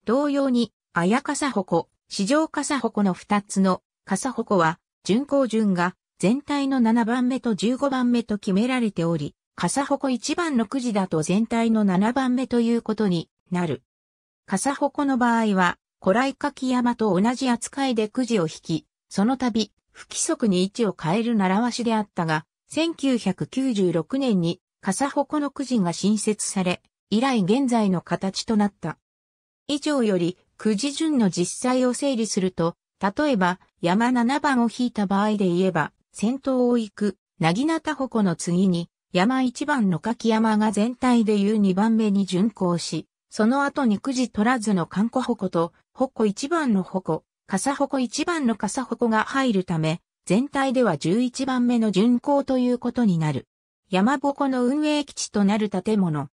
同様に、あやかさホコ、市場さホコの2つの、かさホコは、巡行順が、全体の7番目と15番目と決められており、かさホコ1番のくじだと全体の7番目ということになる。かさホコの場合は、古来柿山と同じ扱いでくじを引き、その度、不規則に位置を変える習わしであったが、1996年に笠鉾のくじが新設され、以来現在の形となった。以上より、くじ順の実際を整理すると、例えば、山7番を引いた場合で言えば、先頭を行く、なぎなた鉾の次に、山1番の柿山が全体で言う2番目に巡行し、その後にくじ取らずの観光鉾と、鉾一1番の鉾、笠鉾1番の笠鉾が入るため、全体では11番目の巡行ということになる。山鉾の運営基地となる建物。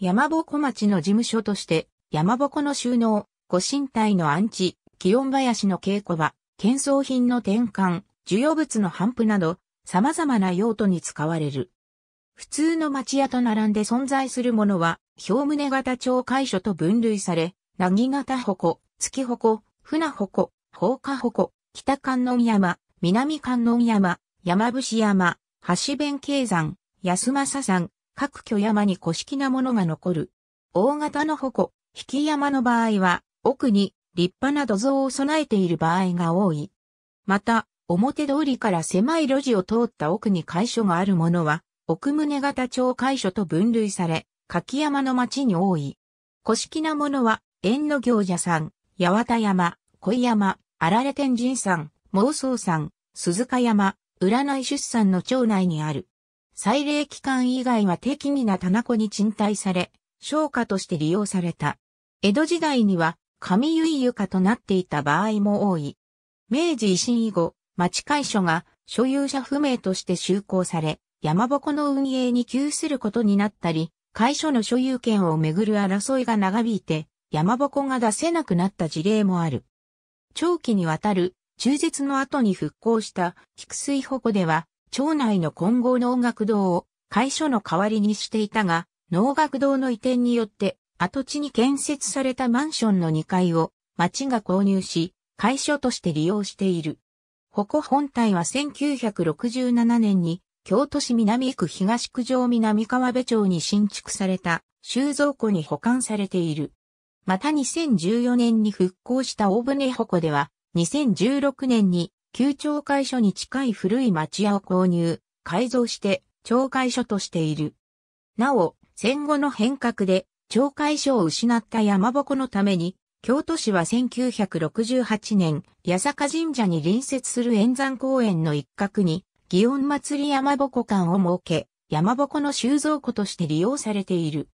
山鉾町の事務所として、山鉾の収納、ご神体の安置、気温林の稽古場、建造品の転換、需要物の反布など、様々な用途に使われる。普通の町屋と並んで存在するものは、表棟型町会所と分類され、なぎ型鉾、月鉾、船鉾、放火鉾、北観音山、南観音山、山伏山、橋弁慶山、安政山、各巨山に古式なものが残る。大型の鉾、引き山の場合は、奥に立派な土蔵を備えている場合が多い。また、表通りから狭い路地を通った奥に会所があるものは、奥宗型町会所と分類され、柿山の町に多い。古式なものは、縁の行者さん、八幡山、小山、あられ天神山、妄想山、鈴鹿山、占い出産の町内にある。祭礼期間以外は適宜な棚子に賃貸され、商家として利用された。江戸時代には、上結床となっていた場合も多い。明治維新以後、町会所が所有者不明として就航され、山鉾の運営に窮することになったり、会所の所有権をめぐる争いが長引いて、山鉾が出せなくなった事例もある。長期にわたる中絶の後に復興した菊水保護では、町内の混合農学堂を会所の代わりにしていたが、農学堂の移転によって跡地に建設されたマンションの2階を町が購入し、会所として利用している。保護本体は1967年に京都市南区東区上南川辺町に新築された収蔵庫に保管されている。また2014年に復興した大船鉾では、2016年に旧町会所に近い古い町屋を購入、改造して町会所としている。なお、戦後の変革で町会所を失った山鉾のために、京都市は1968年、八坂神社に隣接する円山公園の一角に、祇園祭山鉾館を設け、山鉾の収蔵庫として利用されている。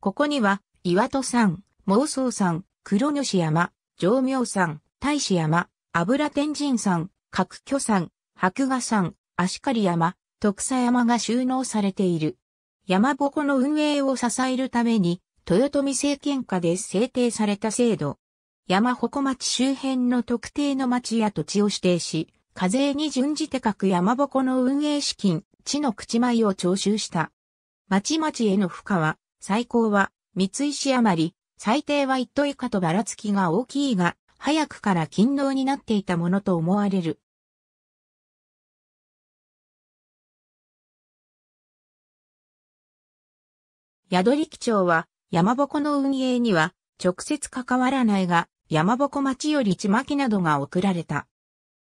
ここには、岩戸山、妄想山、黒主山、上明山、大志山、油天神山、角巨山、白河山、足刈山、徳佐山が収納されている。山鉾の運営を支えるために、豊臣政権下で制定された制度。山鉾町周辺の特定の町や土地を指定し、課税に準じて各山鉾の運営資金、地の口米を徴収した。町々への負荷は、最高は、三石余り、最低は一等以下とばらつきが大きいが、早くから勤労になっていたものと思われる。宿基町は、山鉾の運営には、直接関わらないが、山鉾町よりちまきなどが送られた。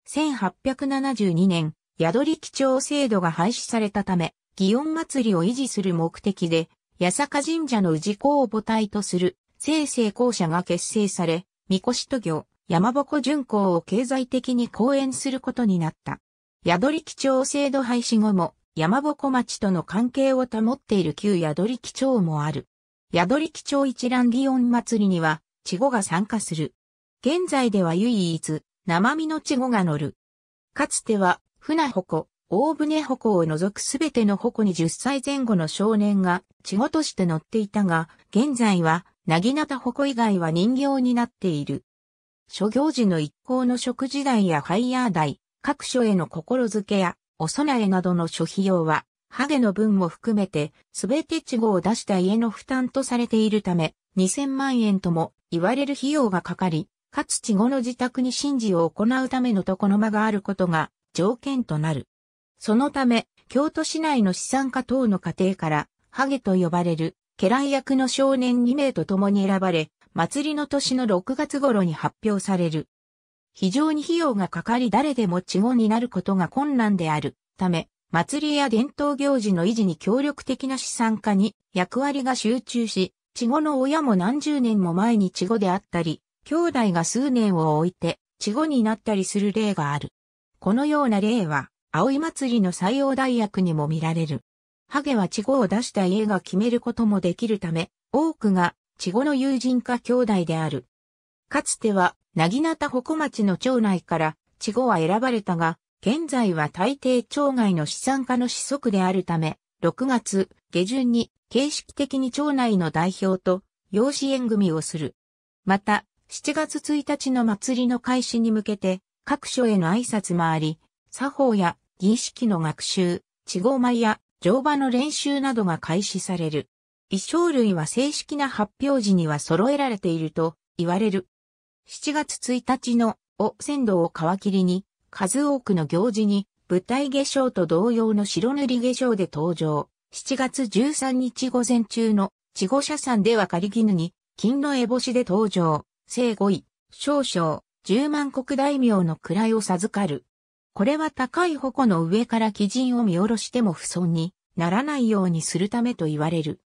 1872年、宿基町制度が廃止されたため、祇園祭を維持する目的で、八坂神社の氏子を母体とする生成校舎が結成され、三越都業、山鉾巡行を経済的に講演することになった。宿り基調制度廃止後も、山鉾町との関係を保っている旧宿り基調もある。宿り基調一覧祇園祭りには、稚語が参加する。現在では唯一、生身の稚語が乗る。かつては、船鉾、大船鉾を除くすべての鉾に10歳前後の少年が、稚語として乗っていたが、現在は、なぎなたほこ以外は人形になっている。諸行事の一行の食事代やファイヤー代、各所への心づけや、お供えなどの諸費用は、ハゲの分も含めて、すべて地方を出した家の負担とされているため、2000万円とも言われる費用がかかり、かつ地後の自宅に神事を行うための床の間があることが条件となる。そのため、京都市内の資産家等の家庭から、ハゲと呼ばれる家来役の少年2名と共に選ばれ、祭りの年の6月頃に発表される。非常に費用がかかり誰でも稚語になることが困難であるため、祭りや伝統行事の維持に協力的な資産家に役割が集中し、稚語の親も何十年も前に稚語であったり、兄弟が数年を置いて稚語になったりする例がある。このような例は、葵祭りの採用大役にも見られる。ハゲは稚語を出した家が決めることもできるため、多くが稚語の友人か兄弟である。かつては、なぎなた鉾町の町内から稚語は選ばれたが、現在は大抵町外の資産家の子息であるため、6月下旬に形式的に町内の代表と養子縁組をする。また、7月1日の祭りの開始に向けて、各所への挨拶もあり、作法や儀式の学習、稚合舞や乗馬の練習などが開始される。衣装類は正式な発表時には揃えられていると言われる。7月1日のお鮮度を皮切りに、数多くの行事に舞台化粧と同様の白塗り化粧で登場。7月13日午前中の地護社んでは仮絹に金の絵星で登場。正5位、少々、10万国大名の位を授かる。これは高い矛の上から基人を見下ろしても不損にならないようにするためと言われる。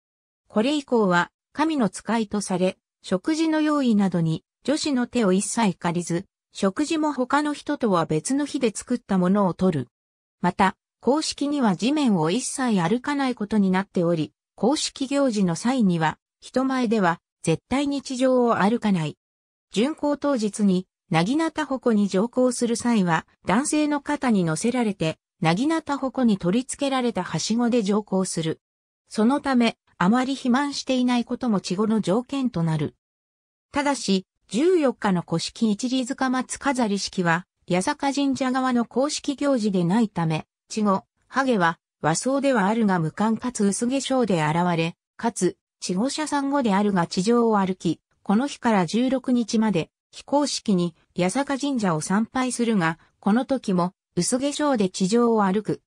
これ以降は神の使いとされ、食事の用意などに女子の手を一切借りず、食事も他の人とは別の日で作ったものを取る。また、公式には地面を一切歩かないことになっており、公式行事の際には、人前では絶対日常を歩かない。巡行当日になぎなたほこに乗降する際は、男性の肩に乗せられて、なぎなたほこに取り付けられたはしごで乗降する。そのため、あまり肥満していないことも稚語の条件となる。ただし、14日の古式一里塚松飾り式は、八坂神社側の公式行事でないため、稚語、ハゲは和装ではあるが無冠かつ薄化粧で現れ、かつ、稚語者産後であるが地上を歩き、この日から16日まで、非公式に八坂神社を参拝するが、この時も薄化粧で地上を歩く。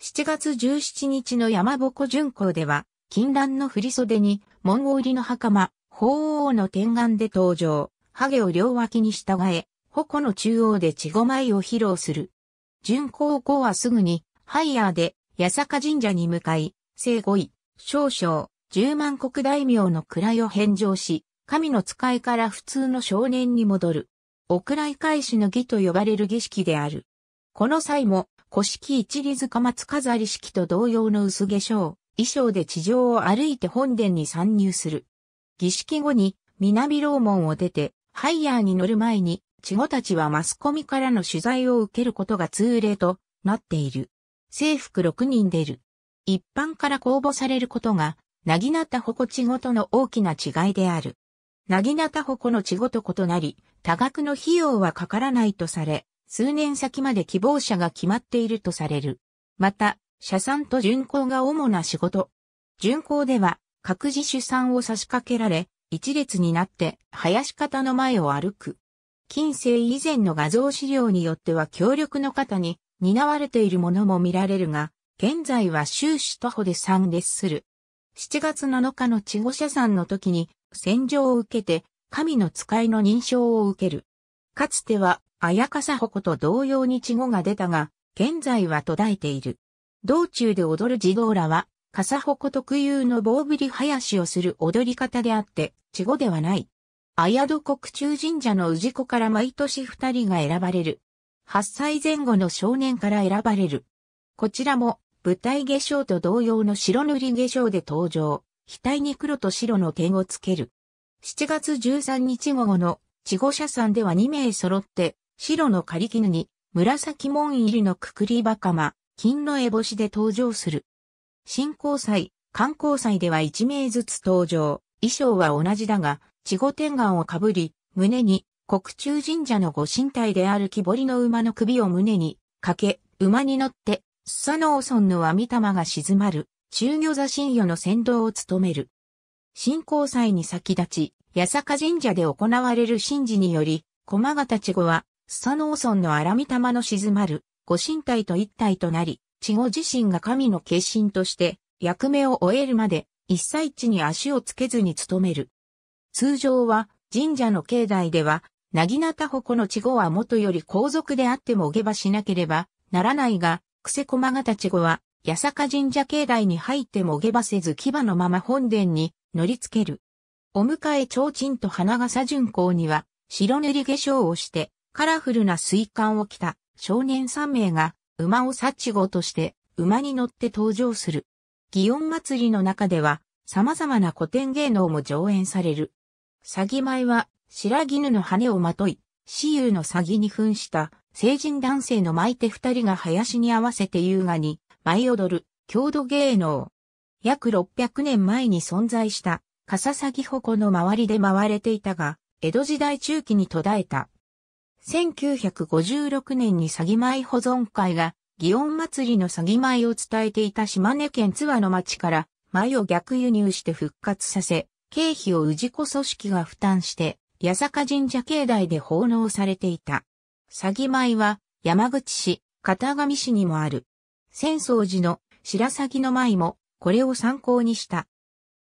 7月17日の山鉾巡行では、禁断の振袖に、門を売りの袴、鳳凰の天眼で登場、ハゲを両脇に従え、矛の中央で地五枚を披露する。巡行後はすぐに、ハイヤーで、八坂神社に向かい、聖五位、少々、十万国大名の位を返上し、神の使いから普通の少年に戻る。お蔵い返しの儀と呼ばれる儀式である。この際も、古式一里塚松飾り式と同様の薄化粧、衣装で地上を歩いて本殿に参入する。儀式後に、南楼門を出て、ハイヤーに乗る前に、稚児たちはマスコミからの取材を受けることが通例となっている。制服6人出る。一般から公募されることが、なぎなった矛稚ごとの大きな違いである。なぎなたほこの地ごと異なり、多額の費用はかからないとされ、数年先まで希望者が決まっているとされる。また、社産と巡行が主な仕事。巡行では、各自主産を差し掛けられ、一列になって、林方の前を歩く。近世以前の画像資料によっては協力の方に担われているものも見られるが、現在は終始徒歩で参列する。7月7日の地護社産の時に洗浄を受けて、神の使いの認証を受ける。かつては、あやさほこと同様に稚語が出たが、現在は途絶えている。道中で踊る児童らは、笠鉾特有の棒振り林をする踊り方であって、稚語ではない。綾戸国中神社の氏子から毎年二人が選ばれる。8歳前後の少年から選ばれる。こちらも、舞台化粧と同様の白塗り化粧で登場。額に黒と白の点をつける。7月13日午後の地後社さんでは2名揃って、白の仮絹に紫門入りのくくりばかま、金の絵星で登場する。新交祭、観光祭では1名ずつ登場。衣装は同じだが、地後天眼をかぶり、胸に国中神社のご神体である木彫りの馬の首を胸にかけ、馬に乗って、スサノオソンの網玉が静まる。中魚座新与の先導を務める。新興祭に先立ち、八坂神社で行われる神事により、駒形千子は、須佐ノ村の荒見玉の静まる、ご神体と一体となり、千子自身が神の化身として、役目を終えるまで、一切地に足をつけずに務める。通常は、神社の境内では、なぎなたほこの千子は元より皇族であっても下馬しなければならないが、癖駒形千子は八坂神社境内に入っても下馬せず牙のまま本殿に乗り付ける。お迎え提灯と花笠巡行には、白塗り化粧をして、カラフルな水管を着た少年三名が、馬を察知号として、馬に乗って登場する。祇園祭りの中では、様々な古典芸能も上演される。詐欺前は、白絹の羽をまとい、私有の詐欺に扮した、成人男性の巻いて二人が林に合わせて優雅に舞踊る、郷土芸能。約600年前に存在した、笠崎鉾の周りで回れていたが、江戸時代中期に途絶えた。1956年に詐欺舞保存会が、祇園祭りの詐欺舞を伝えていた島根県津和の町から、舞を逆輸入して復活させ、経費を氏子組織が負担して、八坂神社境内で奉納されていた。詐欺舞は、山口市、片上市にもある。浅草寺の白鷺の舞もこれを参考にした。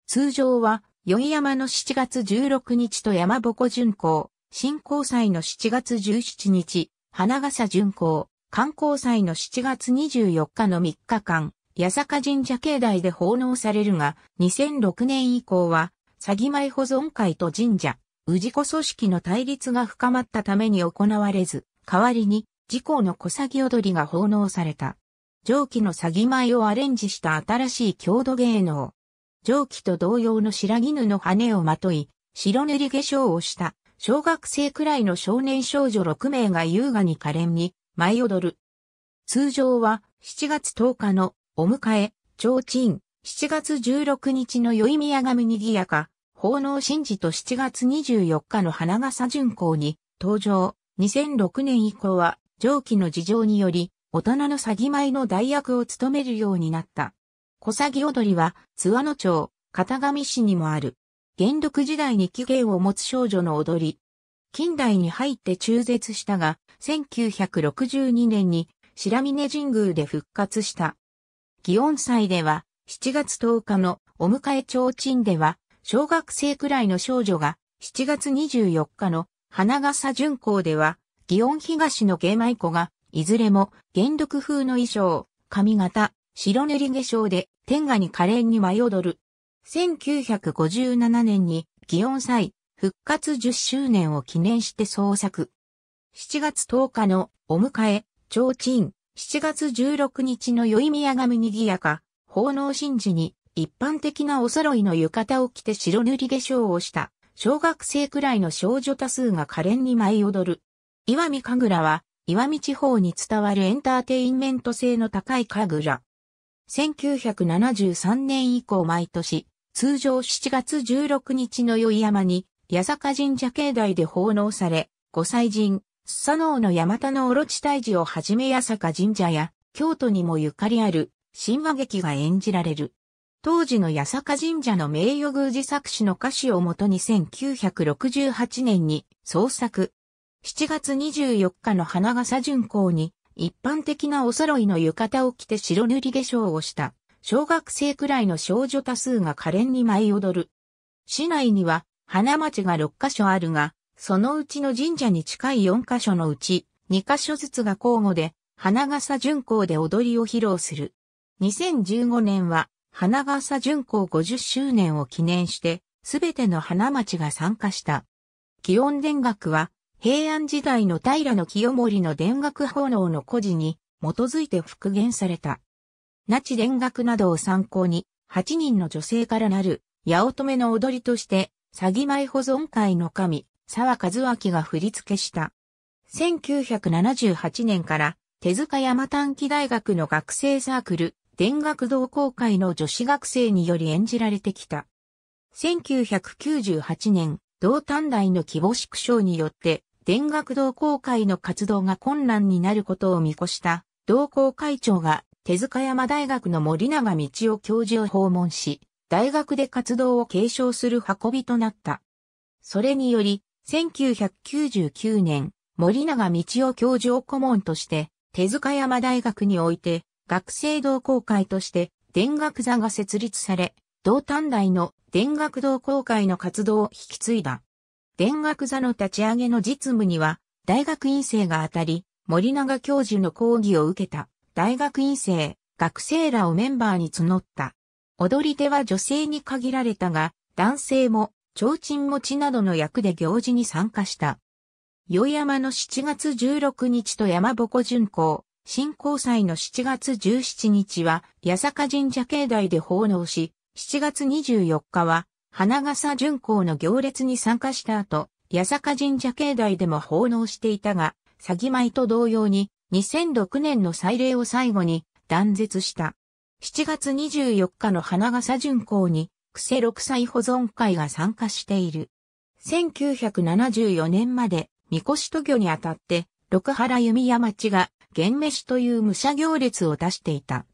通常は、宵山の7月16日と山鉾巡行、新興祭の7月17日、花笠巡行、観光祭の7月24日の3日間、八坂神社境内で奉納されるが、2006年以降は、詐欺舞保存会と神社、宇治子組織の対立が深まったために行われず、代わりに、自公の小詐欺踊りが奉納された。蒸気の詐欺舞をアレンジした新しい郷土芸能。蒸気と同様の白絹の羽をまとい、白塗り化粧をした小学生くらいの少年少女6名が優雅に可憐に舞い踊る。通常は7月10日のお迎え、提灯、7月16日の宵宮神にぎやか、奉納神事と7月24日の花笠巡行に登場。2006年以降は上記の事情により大人の詐欺舞の代役を務めるようになった。小詐欺踊りは、津和野町、片上市にもある。元禄時代に起源を持つ少女の踊り。近代に入って中絶したが、1962年に白峰神宮で復活した。祇園祭では、7月10日のお迎え提灯では、小学生くらいの少女が、7月24日の花笠巡行では、祇園東の芸舞子が、いずれも元禄風の衣装、髪型、白塗り化粧で天下に可憐に舞い踊る。1957年に祇園祭復活10周年を記念して創作。7月10日のお迎え、提灯、7月16日の宵宮が賑にぎやか、奉納神事に一般的なお揃いの浴衣を着て白塗り化粧をした小学生くらいの少女多数が可憐に舞い踊る。岩見神楽は岩見地方に伝わるエンターテインメント性の高い神楽。1973年以降毎年、通常7月16日の宵山に、八坂神社境内で奉納され、御祭神、佐野の山田のろち退寺をはじめ八坂神社や、京都にもゆかりある、神話劇が演じられる。当時の八坂神社の名誉宮司作詞の歌詞をもとに1968年に創作、7月24日の花笠巡行に、一般的なお揃いの浴衣を着て白塗り化粧をした、小学生くらいの少女多数が可憐に舞い踊る。市内には、花町が6カ所あるが、そのうちの神社に近い4カ所のうち、2カ所ずつが交互で、花笠巡行で踊りを披露する。2015年は、花笠巡行50周年を記念して、すべての花町が参加した。気温田楽は、平安時代の平清盛の田楽奉納の故事に基づいて復元された。那智田楽などを参考に、8人の女性からなる、八乙女の踊りとして、詐欺舞保存会の神、沢和明が振り付けした。1978年から、手塚山短期大学の学生サークル、田楽同好会の女子学生により演じられてきた。1998年、同短大の規模縮小によって、田学同好会の活動が困難になることを見越した同好会長が手塚山大学の森永道夫教授を訪問し、大学で活動を継承する運びとなった。それにより、1999年、森永道夫教授を顧問として、手塚山大学において、学生同好会として、田学座が設立され、同短大の田学同好会の活動を引き継いだ。田楽座の立ち上げの実務には、大学院生が当たり、森永教授の講義を受けた、大学院生、学生らをメンバーに募った。踊り手は女性に限られたが、男性も、提灯持ちなどの役で行事に参加した。与山の7月16日と山ぼこ巡行、新交祭の7月17日は、八坂神社境内で奉納し、7月24日は、花笠巡行の行列に参加した後、八坂神社境内でも奉納していたが、詐欺舞と同様に2006年の祭礼を最後に断絶した。7月24日の花笠巡行に、癖六歳保存会が参加している。1974年まで、三越都御にあたって、六原弓矢町が、玄飯という武者行列を出していた。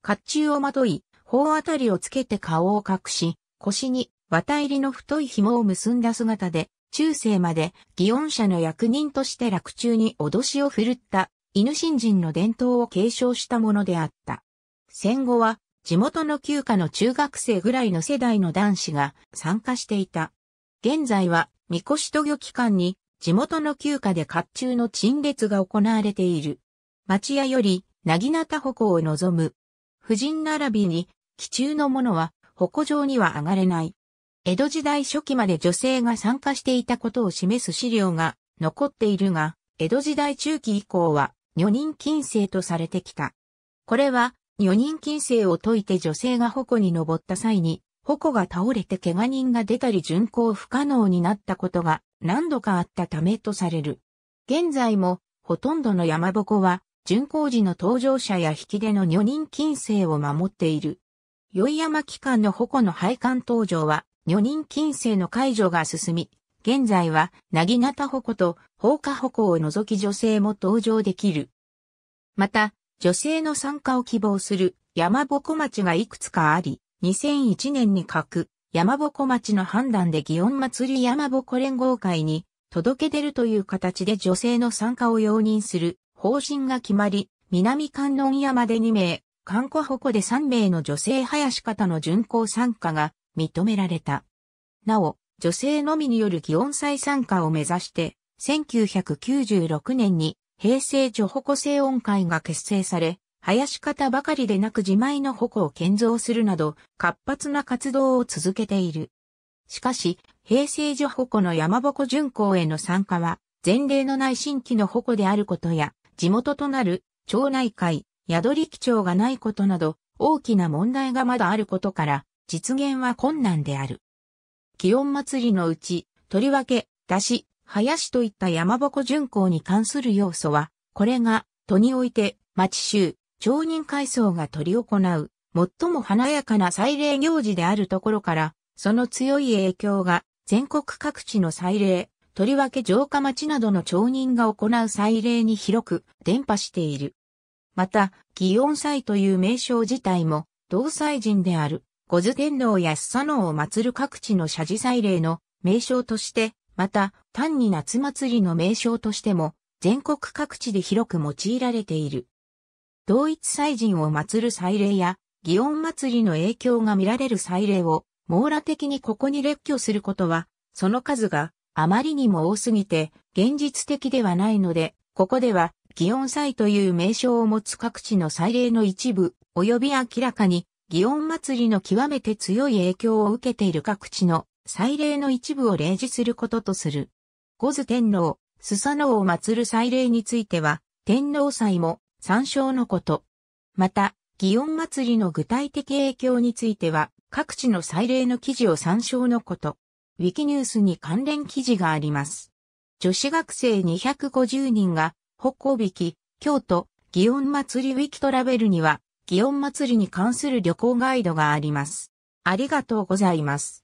甲冑をまとい、頬あたりをつけて顔を隠し、腰に綿入りの太い紐を結んだ姿で、中世まで祇園社の役人として落中に脅しを振るった犬新人の伝統を継承したものであった。戦後は地元の旧家の中学生ぐらいの世代の男子が参加していた。現在は、みこし渡御期間に地元の旧家で甲冑の陳列が行われている。町屋より、なぎなた歩行を望む。婦人並びに、気中のものは、鉾上には上がれない。江戸時代初期まで女性が参加していたことを示す資料が残っているが、江戸時代中期以降は女人禁制とされてきた。これは女人禁制を解いて女性が矛に登った際に、矛が倒れて怪我人が出たり巡行不可能になったことが何度かあったためとされる。現在もほとんどの山鉾は巡行時の搭乗者や引き出の女人禁制を守っている。宵山機関の矛の配管登場は、女人禁制の解除が進み、現在は、なぎなた矛と、放火矛を除き女性も登場できる。また、女性の参加を希望する山鉾町がいくつかあり、2001年に各山鉾町の判断で祇園祭り山鉾連合会に届け出るという形で女性の参加を容認する方針が決まり、南観音山で2名、韓国護で3名の女性林方の巡行参加が認められた。なお、女性のみによる祇園祭参加を目指して、1996年に平成女矛正音会が結成され、林方ばかりでなく自前の矛を建造するなど、活発な活動を続けている。しかし、平成女矛の山護巡行への参加は、前例のない新規の矛であることや、地元となる町内会、宿り基調がないことなど、大きな問題がまだあることから、実現は困難である。祇園祭りのうち、とりわけ、出し、林といった山鉾巡行に関する要素は、これが、都において、町衆、町人階層が取り行う、最も華やかな祭礼行事であるところから、その強い影響が、全国各地の祭礼、とりわけ城下町などの町人が行う祭礼に広く伝播している。また、祇園祭という名称自体も、同祭神である、五頭天皇や須佐能を祀る各地の社寺祭礼の名称として、また、単に夏祭りの名称としても、全国各地で広く用いられている。同一祭神を祀る祭礼や、祇園祭りの影響が見られる祭礼を、網羅的にここに列挙することは、その数があまりにも多すぎて、現実的ではないので、ここでは祇園祭という名称を持つ各地の祭礼の一部、及び明らかに、祇園祭の極めて強い影響を受けている各地の祭礼の一部を例示することとする。五頭天皇、スサノオを祀る祭礼については、天皇祭も参照のこと。また、祇園祭の具体的影響については、各地の祭礼の記事を参照のこと。ウィキニュースに関連記事があります。女子学生250人が北高引、京都、祇園祭ウィキトラベルには、祇園祭に関する旅行ガイドがあります。ありがとうございます。